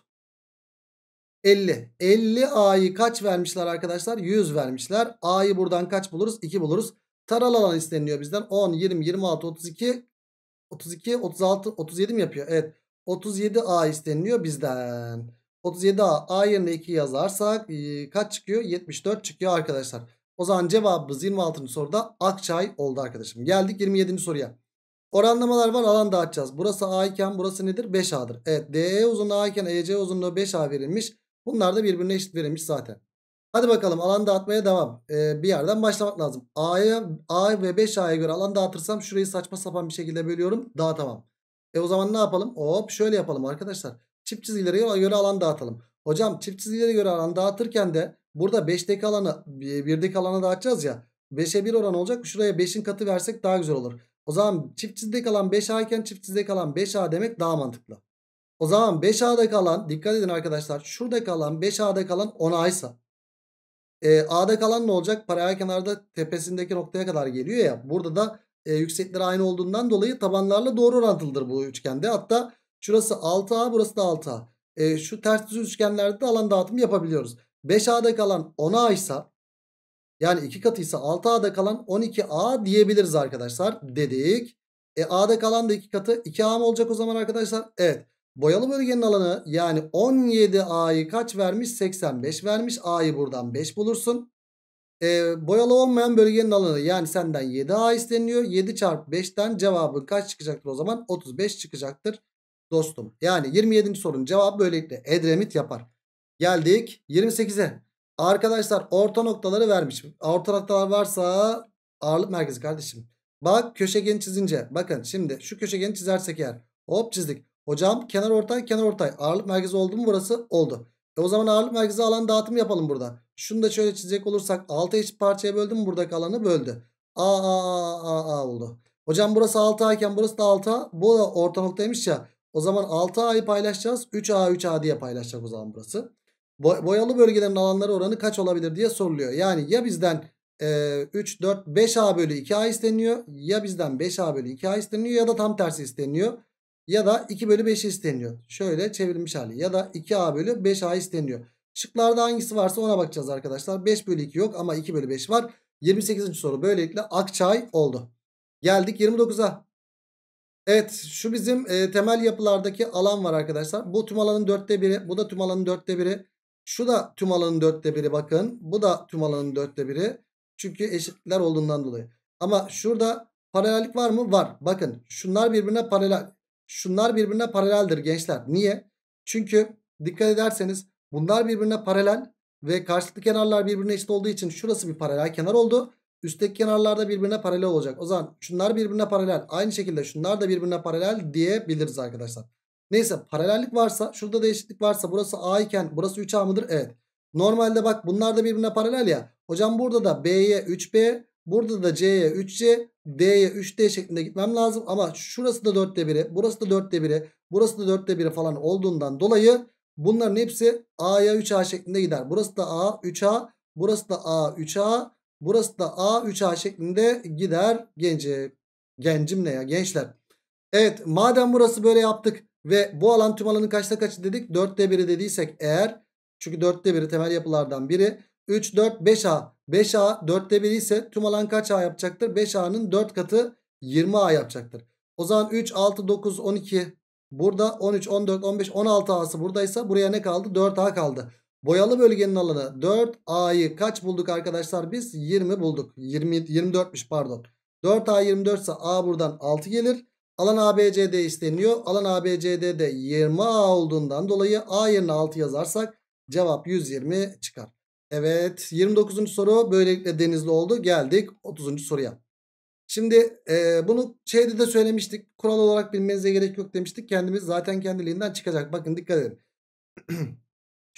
50. 50 A'yı kaç vermişler arkadaşlar? 100 vermişler. A'yı buradan kaç buluruz? 2 buluruz. Taral alan isteniliyor bizden. 10, 20, 26, 32, 32, 36, 37 mi yapıyor? Evet. 37 A isteniliyor bizden. 37A A yerine 2 yazarsak e, kaç çıkıyor? 74 çıkıyor arkadaşlar. O zaman cevabımız 26. soruda Akçay oldu arkadaşım. Geldik 27. soruya. Oranlamalar var alan dağıtacağız. Burası A iken burası nedir? 5A'dır. Evet DE uzunluğu A iken EC uzunluğu 5A verilmiş. Bunlar da birbirine eşit verilmiş zaten. Hadi bakalım alan dağıtmaya devam. Ee, bir yerden başlamak lazım. A'ya A ve 5A'ya göre alan dağıtırsam şurayı saçma sapan bir şekilde bölüyorum. Dağıtamam. E o zaman ne yapalım? Hop şöyle yapalım arkadaşlar çift çizgilere göre alan dağıtalım. Hocam çift çizgilere göre alan dağıtırken de burada 5'teki alanı 1'deki alana dağıtacağız ya. 5'e 1 oran olacak. Şuraya 5'in katı versek daha güzel olur. O zaman çift çizgide alan 5A iken çift çizgide alan 5A demek daha mantıklı. O zaman 5A'da kalan dikkat edin arkadaşlar. Şurada kalan 5A'da kalan 10A ise. E, A'da kalan ne olacak? Paralel kenarda tepesindeki noktaya kadar geliyor ya. Burada da e, yüksekleri aynı olduğundan dolayı tabanlarla doğru orantılıdır bu üçgende. Hatta Şurası 6A burası da 6A. E, şu ters düz üçgenlerde de alan dağıtımı yapabiliyoruz. 5A'da kalan 10A ise yani 2 katıysa 6A'da kalan 12A diyebiliriz arkadaşlar dedik. E A'da kalan da 2 katı 2A mı olacak o zaman arkadaşlar? Evet. Boyalı bölgenin alanı yani 17A'yı kaç vermiş? 85 vermiş. A'yı buradan 5 bulursun. E, boyalı olmayan bölgenin alanı yani senden 7A isteniyor. 7 çarpı 5'ten cevabın kaç çıkacaktır o zaman? 35 çıkacaktır dostum. Yani 27. sorunun cevabı böylelikle Edremit yapar. Geldik 28'e. Arkadaşlar orta noktaları vermiş. Orta noktalar varsa ağırlık merkezi kardeşim. Bak köşegeni çizince. Bakın şimdi şu köşegeni çizersek eğer. Hop çizdik. Hocam kenar ortay kenar ortay. Ağırlık merkezi oldu mu burası? Oldu. E o zaman ağırlık merkezi alan dağıtımı yapalım burada. Şunu da şöyle çizecek olursak 6 eşit parçaya böldüm buradaki alanı böldü. A A A A A oldu. Hocam burası 6 iken burası da 6 Bu da orta noktaymış ya. O zaman 6A'yı paylaşacağız. 3A 3A diye paylaşacak o zaman burası. Boyalı bölgelerin alanları oranı kaç olabilir diye soruluyor. Yani ya bizden e, 3, 4, 5A bölü 2A isteniyor. Ya bizden 5A bölü 2A isteniyor ya da tam tersi isteniyor. Ya da 2 bölü 5 isteniyor. Şöyle çevrilmiş hali. Ya da 2A bölü 5A isteniyor. Şıklarda hangisi varsa ona bakacağız arkadaşlar. 5 bölü 2 yok ama 2 bölü 5 var. 28. soru böylelikle Akçay oldu. Geldik 29'a. Evet şu bizim e, temel yapılardaki alan var arkadaşlar. Bu tüm alanın dörtte biri. Bu da tüm alanın dörtte biri. Şu da tüm alanın dörtte biri bakın. Bu da tüm alanın dörtte biri. Çünkü eşitler olduğundan dolayı. Ama şurada paralellik var mı? Var. Bakın şunlar birbirine paralel. Şunlar birbirine paraleldir gençler. Niye? Çünkü dikkat ederseniz bunlar birbirine paralel ve karşılıklı kenarlar birbirine eşit olduğu için şurası bir paralel kenar oldu. Üstteki kenarlarda birbirine paralel olacak. O zaman şunlar birbirine paralel. Aynı şekilde şunlar da birbirine paralel diyebiliriz arkadaşlar. Neyse paralellik varsa şurada değişiklik varsa burası A iken burası 3A mıdır? Evet. Normalde bak bunlar da birbirine paralel ya. Hocam burada da B'ye 3B burada da C'ye 3C D'ye 3D şeklinde gitmem lazım. Ama şurası da 4'te 1'i burası da 4'te 1'i burası da 4'te 1'i falan olduğundan dolayı bunların hepsi A'ya 3A şeklinde gider. Burası da A 3A burası da A 3A Burası da A3A şeklinde gider gence. Gencim ne ya gençler. Evet madem burası böyle yaptık ve bu alan tüm alanın kaçta kaçı dedik? 4'te 1'i dediysek eğer çünkü 4'te 1'i temel yapılardan biri. 3, 4, 5A. 5A 4'te 1 ise tüm alan kaç A yapacaktır? 5A'nın 4 katı 20A yapacaktır. O zaman 3, 6, 9, 12 burada 13, 14, 15, 16 A'sı buradaysa buraya ne kaldı? 4A kaldı. Boyalı bölgenin alanı 4. A'yı kaç bulduk arkadaşlar? Biz 20 bulduk. 20, 24'müş pardon. 4A 24 ise A buradan 6 gelir. Alan ABCD isteniyor. Alan ABCD de 20A olduğundan dolayı A yerine 6 yazarsak cevap 120 çıkar. Evet 29. soru böylelikle denizli oldu. Geldik 30. soruya. Şimdi e, bunu şeyde de söylemiştik. Kural olarak bilmenize gerek yok demiştik. Kendimiz zaten kendiliğinden çıkacak. Bakın dikkat edin.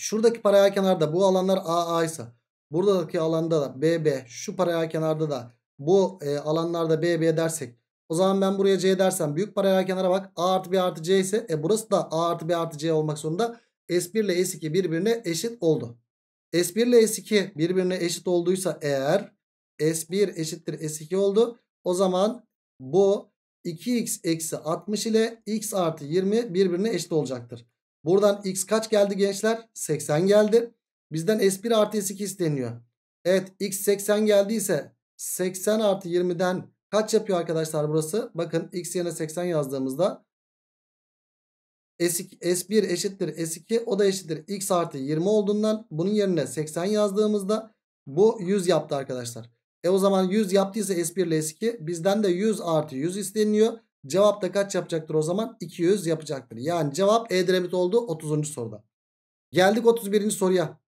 Şuradaki paraya kenarda bu alanlar AA ise buradaki alanda da BB şu paraya kenarda da bu e, alanlarda BB dersek o zaman ben buraya C dersem büyük paraya kenara bak A artı B artı C ise e, burası da A artı B artı C olmak zorunda S1 ile S2 birbirine eşit oldu. S1 ile S2 birbirine eşit olduysa eğer S1 eşittir S2 oldu. O zaman bu 2x eksi 60 ile x artı 20 birbirine eşit olacaktır. Buradan x kaç geldi gençler? 80 geldi. Bizden s1 artı s2 isteniyor. Evet x 80 geldiyse 80 artı 20'den kaç yapıyor arkadaşlar burası? Bakın x yerine 80 yazdığımızda S2, S1 eşittir S2 o da eşittir x artı 20 olduğundan bunun yerine 80 yazdığımızda bu 100 yaptı arkadaşlar. E o zaman 100 yaptıysa S1 ile S2 bizden de 100 artı 100 isteniyor. Cevap da kaç yapacaktır o zaman? 200 yapacaktır. Yani cevap E-Dremit oldu 30. soruda. Geldik 31. soruya.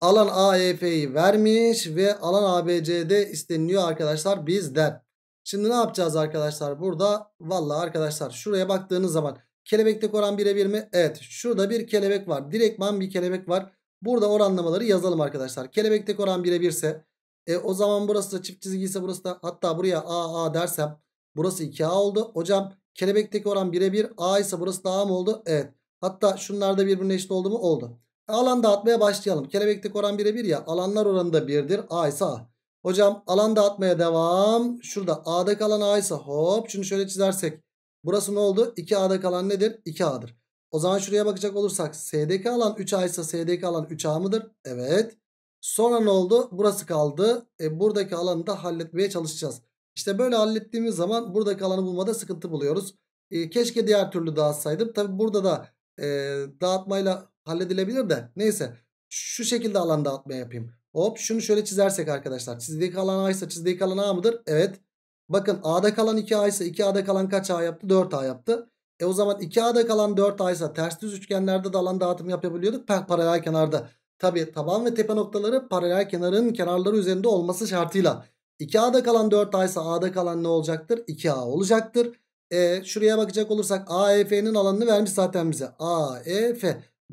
Alan AEF'yi vermiş ve alan ABC'de isteniliyor arkadaşlar bizden. Şimdi ne yapacağız arkadaşlar burada? Valla arkadaşlar şuraya baktığınız zaman kelebekte oran birebir mi? Evet şurada bir kelebek var. Direktman bir kelebek var. Burada oranlamaları yazalım arkadaşlar. Kelebekte oran birebirse e, o zaman burası da çift çizgi ise burası da hatta buraya AA dersem Burası 2A oldu. Hocam kelebekteki oran 1'e 1. A ise burası da A mı oldu? Evet. Hatta şunlar da birbirine eşit oldu mu? Oldu. E, alan dağıtmaya başlayalım. Kelebekteki oran 1'e 1 ya. Alanlar oranı da 1'dir. A ise A. Hocam alan dağıtmaya devam. Şurada A'da kalan A ise hop. Şunu şöyle çizersek. Burası ne oldu? 2A'da kalan nedir? 2A'dır. O zaman şuraya bakacak olursak S'deki alan 3A ise S'deki alan 3A mıdır? Evet. Sonra ne oldu? Burası kaldı. E, buradaki alanı da halletmeye çalışacağız. İşte böyle hallettiğimiz zaman buradaki alanı bulmada sıkıntı buluyoruz. E, keşke diğer türlü dağıtsaydım. Tabi burada da e, dağıtmayla halledilebilir de neyse şu şekilde alan dağıtma yapayım. Hop şunu şöyle çizersek arkadaşlar. Çizdiği alan A ise çizdiği alan A mıdır? Evet. Bakın A'da kalan 2A ise 2A'da kalan kaç A yaptı? 4A yaptı. E o zaman 2A'da kalan 4A ise ters düz üçgenlerde de alan dağıtımı yapabiliyorduk. Paralel kenarda. Tabi taban ve tepe noktaları paralel kenarın kenarları üzerinde olması şartıyla. 2A'da kalan 4A ise A'da kalan ne olacaktır? 2A olacaktır. E, şuraya bakacak olursak AEF'nin alanını vermiş zaten bize. AEF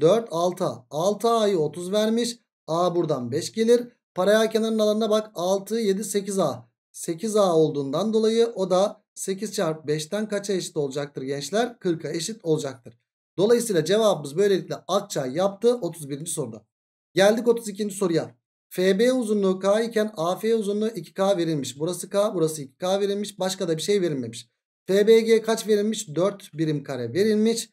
4 6A. 6A'yı 30 vermiş. A buradan 5 gelir. Paraya kenarın alanına bak 6 7 8A. 8A olduğundan dolayı o da 8 çarpı 5'ten kaça eşit olacaktır gençler? 40'a eşit olacaktır. Dolayısıyla cevabımız böylelikle Akçay yaptı 31. soruda. Geldik 32. soruya. FB uzunluğu K iken AF uzunluğu 2K verilmiş. Burası K, burası 2K verilmiş. Başka da bir şey verilmemiş. FBG kaç verilmiş? 4 birim kare verilmiş.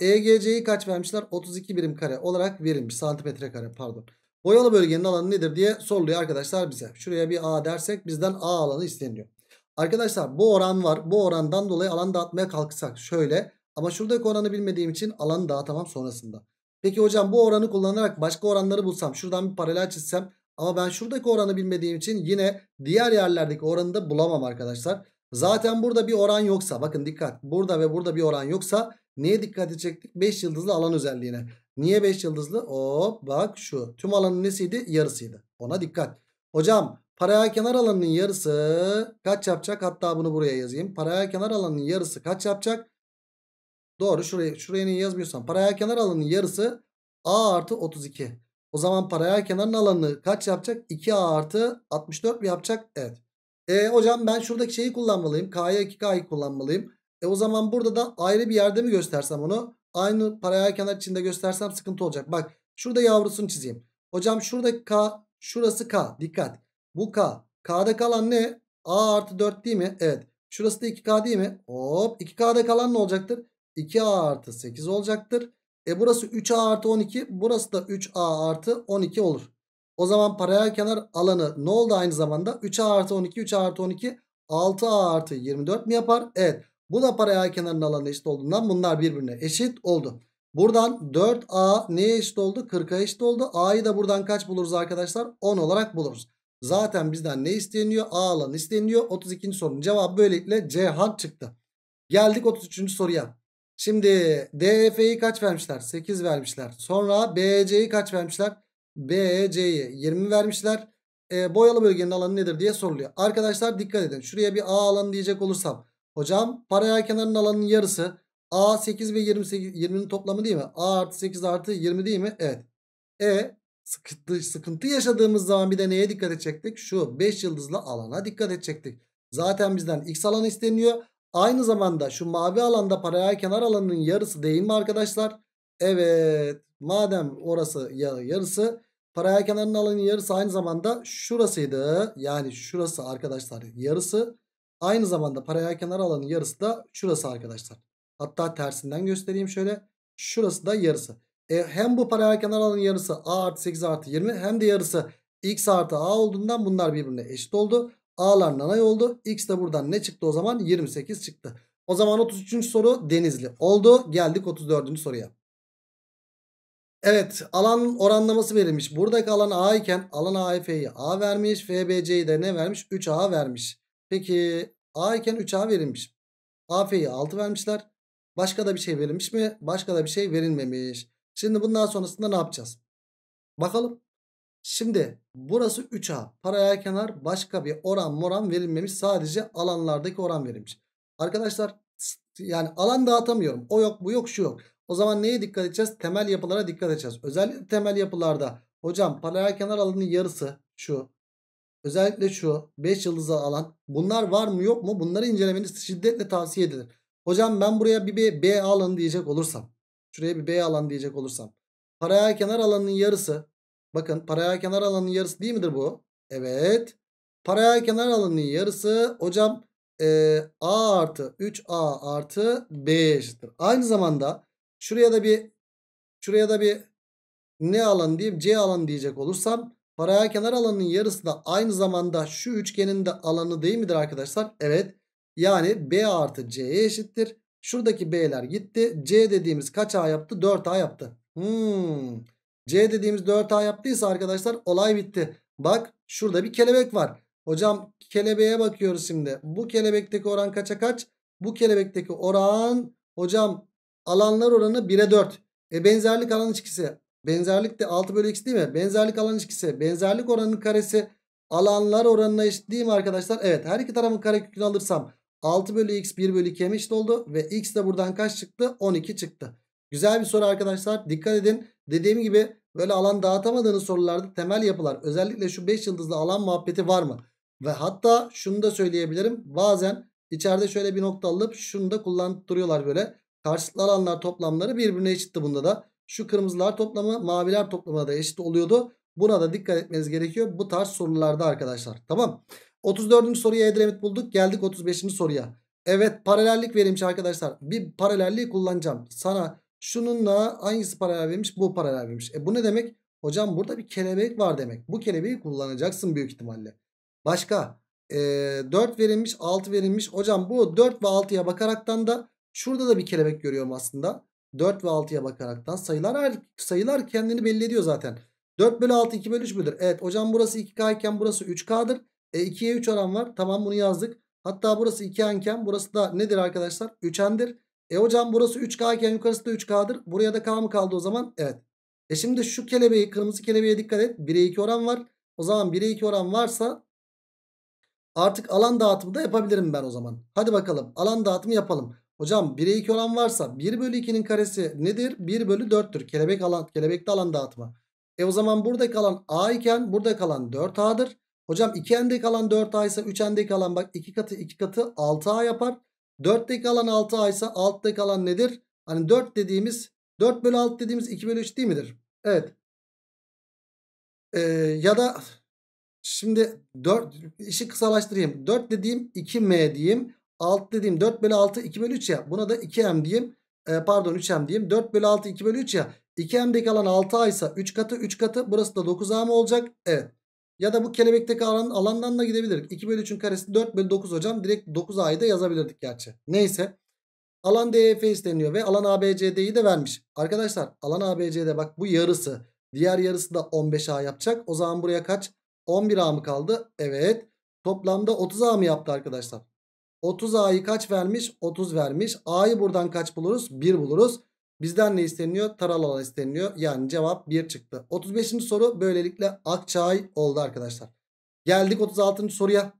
EGC'yi kaç vermişler? 32 birim kare olarak verilmiş. Santimetre kare pardon. Boyalı bölgenin alanı nedir diye soruluyor arkadaşlar bize. Şuraya bir A dersek bizden A alanı isteniyor. Arkadaşlar bu oran var. Bu orandan dolayı alan dağıtmaya kalksak şöyle. Ama şuradaki oranı bilmediğim için alanı dağıtamam sonrasında. Peki hocam bu oranı kullanarak başka oranları bulsam şuradan bir paralel çizsem ama ben şuradaki oranı bilmediğim için yine diğer yerlerdeki oranı da bulamam arkadaşlar. Zaten burada bir oran yoksa bakın dikkat burada ve burada bir oran yoksa neye dikkat edecektik? 5 yıldızlı alan özelliğine. Niye 5 yıldızlı? Hop bak şu tüm alanın nesiydi? Yarısıydı. Ona dikkat. Hocam paralel kenar alanının yarısı kaç yapacak? Hatta bunu buraya yazayım. Paralel kenar alanının yarısı kaç yapacak? Doğru şuraya, şuraya niye yazmıyorsam. Paralel kenar alanının yarısı A artı 32. O zaman paralel kenarın alanını kaç yapacak? 2A artı 64 mi yapacak? Evet. E hocam ben şuradaki şeyi kullanmalıyım. K'ya 2K'yı kullanmalıyım. E o zaman burada da ayrı bir yerde mi göstersem onu? Aynı paralel kenar içinde göstersem sıkıntı olacak. Bak şurada yavrusunu çizeyim. Hocam şuradaki K, şurası K. Dikkat. Bu K. K'da kalan ne? A artı 4 değil mi? Evet. Şurası da 2K değil mi? Hop 2K'da kalan ne olacaktır? 2a artı 8 olacaktır. E burası 3a artı 12. Burası da 3a artı 12 olur. O zaman paralel kenar alanı ne oldu aynı zamanda? 3a artı 12, 3a artı 12, 6a artı 24 mi yapar? Evet. Bu da paralel kenarın alanı eşit olduğundan bunlar birbirine eşit oldu. Buradan 4a neye eşit oldu? 40'a eşit oldu. a'yı da buradan kaç buluruz arkadaşlar? 10 olarak buluruz. Zaten bizden ne isteniyor? A alanı isteniyor. 32. sorunun cevabı böylelikle C harf çıktı. Geldik 33. soruya. Şimdi DF'yi kaç vermişler? 8 vermişler. Sonra BC'yi kaç vermişler? BC'yi 20 vermişler. E, boyalı bölgenin alanı nedir diye soruluyor. Arkadaşlar dikkat edin. Şuraya bir A alanı diyecek olursam. Hocam paraya kenarın alanının yarısı. A 8 ve 28, 20'nin toplamı değil mi? A artı 8 artı 20 değil mi? Evet. E sıkıntı, sıkıntı yaşadığımız zaman bir de neye dikkat edecektik? Şu 5 yıldızlı alana dikkat edecektik. Zaten bizden x alanı isteniyor. Aynı zamanda şu mavi alanda paralel kenar alanının yarısı değil mi arkadaşlar? Evet. Madem orası yarısı paralel kenarın alanının yarısı aynı zamanda şurasıydı. Yani şurası arkadaşlar yarısı. Aynı zamanda paralel kenar alanın yarısı da şurası arkadaşlar. Hatta tersinden göstereyim şöyle. Şurası da yarısı. E, hem bu paralel kenar alanın yarısı a artı 8 artı 20 hem de yarısı x artı a olduğundan bunlar birbirine eşit oldu. A'lar ay oldu. X de buradan ne çıktı o zaman? 28 çıktı. O zaman 33. soru Denizli oldu. Geldik 34. soruya. Evet alan oranlaması verilmiş. Buradaki alan A iken alan AF'yi A vermiş. FBC'yi de ne vermiş? 3A vermiş. Peki A iken 3A verilmiş. AF'yi 6 vermişler. Başka da bir şey verilmiş mi? Başka da bir şey verilmemiş. Şimdi bundan sonrasında ne yapacağız? Bakalım. Şimdi burası 3A. paraya kenar başka bir oran moran verilmemiş. Sadece alanlardaki oran verilmiş. Arkadaşlar yani alan dağıtamıyorum. O yok bu yok şu yok. O zaman neye dikkat edeceğiz? Temel yapılara dikkat edeceğiz. Özellikle temel yapılarda hocam paraya kenar alanın yarısı şu. Özellikle şu 5 yıldızlı alan. Bunlar var mı yok mu? Bunları incelemeniz şiddetle tavsiye edilir. Hocam ben buraya bir B, B alanı diyecek olursam. Şuraya bir B alan diyecek olursam. paraya kenar alanının yarısı Bakın paraya kenar alanının yarısı değil midir bu? Evet. Paraya kenar alanının yarısı hocam e, A artı 3A artı B eşittir. Aynı zamanda şuraya da bir şuraya da bir ne alan diyeyim C alan diyecek olursam paraya kenar alanının yarısı da aynı zamanda şu üçgenin de alanı değil midir arkadaşlar? Evet. Yani B artı C'ye eşittir. Şuradaki B'ler gitti. C dediğimiz kaç A yaptı? 4A yaptı. Hmm. C dediğimiz 4A yaptıysa arkadaşlar olay bitti. Bak şurada bir kelebek var. Hocam kelebeğe bakıyoruz şimdi. Bu kelebekteki oran kaça kaç? Bu kelebekteki oran hocam alanlar oranı 1'e 4. E benzerlik alan ilişkisi. Benzerlik de 6 bölü x değil mi? Benzerlik alan ilişkisi. Benzerlik oranının karesi alanlar oranına eşit değil mi arkadaşlar? Evet her iki tarafın karekökünü alırsam 6 bölü x 1 bölü 2'ye eşit oldu. Ve x de buradan kaç çıktı? 12 çıktı. Güzel bir soru arkadaşlar. Dikkat edin. Dediğim gibi böyle alan dağıtamadığınız sorularda temel yapılar özellikle şu 5 yıldızlı alan muhabbeti var mı? Ve hatta şunu da söyleyebilirim. Bazen içeride şöyle bir nokta alıp şunu da kullandırıyorlar böyle. Karşılıklı alanlar toplamları birbirine eşitti bunda da. Şu kırmızılar toplamı maviler toplamına da eşit oluyordu. Buna da dikkat etmeniz gerekiyor bu tarz sorularda arkadaşlar. Tamam. 34. soruya Edremit bulduk. Geldik 35. soruya. Evet paralellik verilmiş arkadaşlar. Bir paralelliği kullanacağım. Sana Şununla hangisi paralel vermiş, Bu paralel vermiş. E bu ne demek? Hocam burada bir kelebek var demek. Bu kelebeği kullanacaksın büyük ihtimalle. Başka e, 4 verilmiş 6 verilmiş. Hocam bu 4 ve 6'ya bakaraktan da şurada da bir kelebek görüyorum aslında. 4 ve 6'ya bakaraktan sayılar sayılar kendini belli ediyor zaten. 4 bölü 6 2 bölü 3 müdür? Evet hocam burası 2K iken burası 3K'dır. E, 2'ye 3 oran var. Tamam bunu yazdık. Hatta burası 2N burası da nedir arkadaşlar? 3N'dir. E hocam burası 3K iken yukarısı da 3K'dır. Buraya da K mı kaldı o zaman? Evet. E şimdi şu kelebeği kırmızı kelebeğe dikkat et. 1'e 2 oran var. O zaman 1'e 2 oran varsa artık alan dağıtımı da yapabilirim ben o zaman. Hadi bakalım alan dağıtımı yapalım. Hocam 1'e 2 oran varsa 1 bölü 2'nin karesi nedir? 1 bölü 4'tür. Kelebek alan, kelebekte alan dağıtma. E o zaman burada kalan A iken burada kalan 4A'dır. Hocam 2 endek alan 4A ise 3 endek alan bak 2 katı 2 katı 6A yapar. 4'teki kalan 6 aysa ise altta kalan nedir? Hani 4 dediğimiz 4 bölü 6 dediğimiz 2 bölü 3 değil midir? Evet. Ee, ya da şimdi 4 işi kısalaştırayım. 4 dediğim 2M diyeyim. 6 dediğim 4 bölü 6 2 bölü 3 ya. Buna da 2M diyeyim. Ee, pardon 3M diyeyim. 4 bölü 6 2 bölü 3 ya. 2M'deki alan 6 aysa ise 3 katı 3 katı. Burası da 9A mı olacak? Evet. Ya da bu kelebekteki alan, alandan da gidebilirdik. 2 bölü 3'ün karesi 4 bölü 9 hocam. Direkt 9A'yı da yazabilirdik gerçi. Neyse. Alan DEF isteniyor ve alan ABCD'yi de vermiş. Arkadaşlar alan ABCD bak bu yarısı. Diğer yarısı da 15A yapacak. O zaman buraya kaç? 11A mı kaldı? Evet. Toplamda 30A mı yaptı arkadaşlar? 30A'yı kaç vermiş? 30 vermiş. A'yı buradan kaç buluruz? 1 buluruz. Bizden ne isteniyor? Taralan isteniyor. Yani cevap 1 çıktı. 35. soru böylelikle Akçay oldu arkadaşlar. Geldik 36. soruya.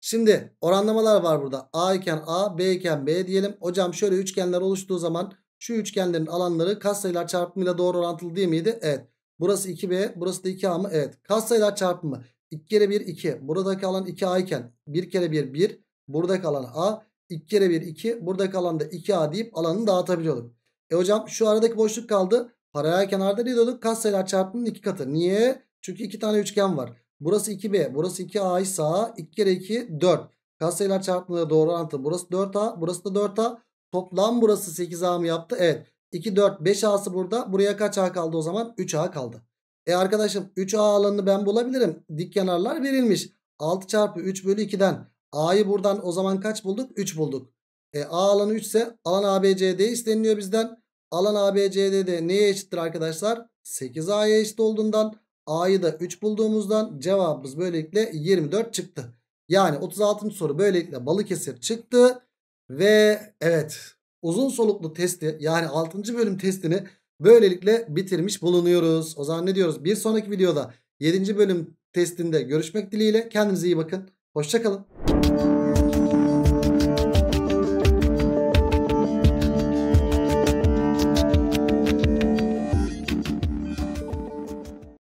Şimdi oranlamalar var burada. A iken A, B iken B diyelim. Hocam şöyle üçgenler oluştuğu zaman şu üçgenlerin alanları katsayılar çarpımıyla doğru orantılı değil miydi? Evet. Burası 2B, burası da 2A mı? Evet. Katsayılar çarpımı. 2 kere 1 2. Buradaki alan 2A iken 1 kere 1 1. Buradaki alan A. 2 kere 1 2. kalan da 2A deyip alanını dağıtabiliyorduk. E hocam şu aradaki boşluk kaldı. Paralel kenarda ne diyorduk? Katsayılar çarpımının 2 katı. Niye? Çünkü 2 tane üçgen var. Burası 2B. Burası 2A ise 2 kere 2 4. Katsayılar çarpımına doğru orantı. Burası 4A. Burası da 4A. Toplam burası 8A mı yaptı? Evet. 2, 4, 5A'sı burada. Buraya kaç A kaldı o zaman? 3A kaldı. E arkadaşım 3A alanını ben bulabilirim. Dik kenarlar verilmiş. 6 çarpı 3 bölü 2'den A'yı buradan o zaman kaç bulduk? 3 bulduk. E, A alanı 3 ise alan ABCD isteniliyor bizden. Alan ABCD de neye eşittir arkadaşlar? 8A'ya eşit olduğundan A'yı da 3 bulduğumuzdan cevabımız böylelikle 24 çıktı. Yani 36. soru böylelikle Balıkesir çıktı. Ve evet uzun soluklu testi yani 6. bölüm testini böylelikle bitirmiş bulunuyoruz. O zaman ne diyoruz? Bir sonraki videoda 7. bölüm testinde görüşmek dileğiyle. Kendinize iyi bakın. Hoşçakalın.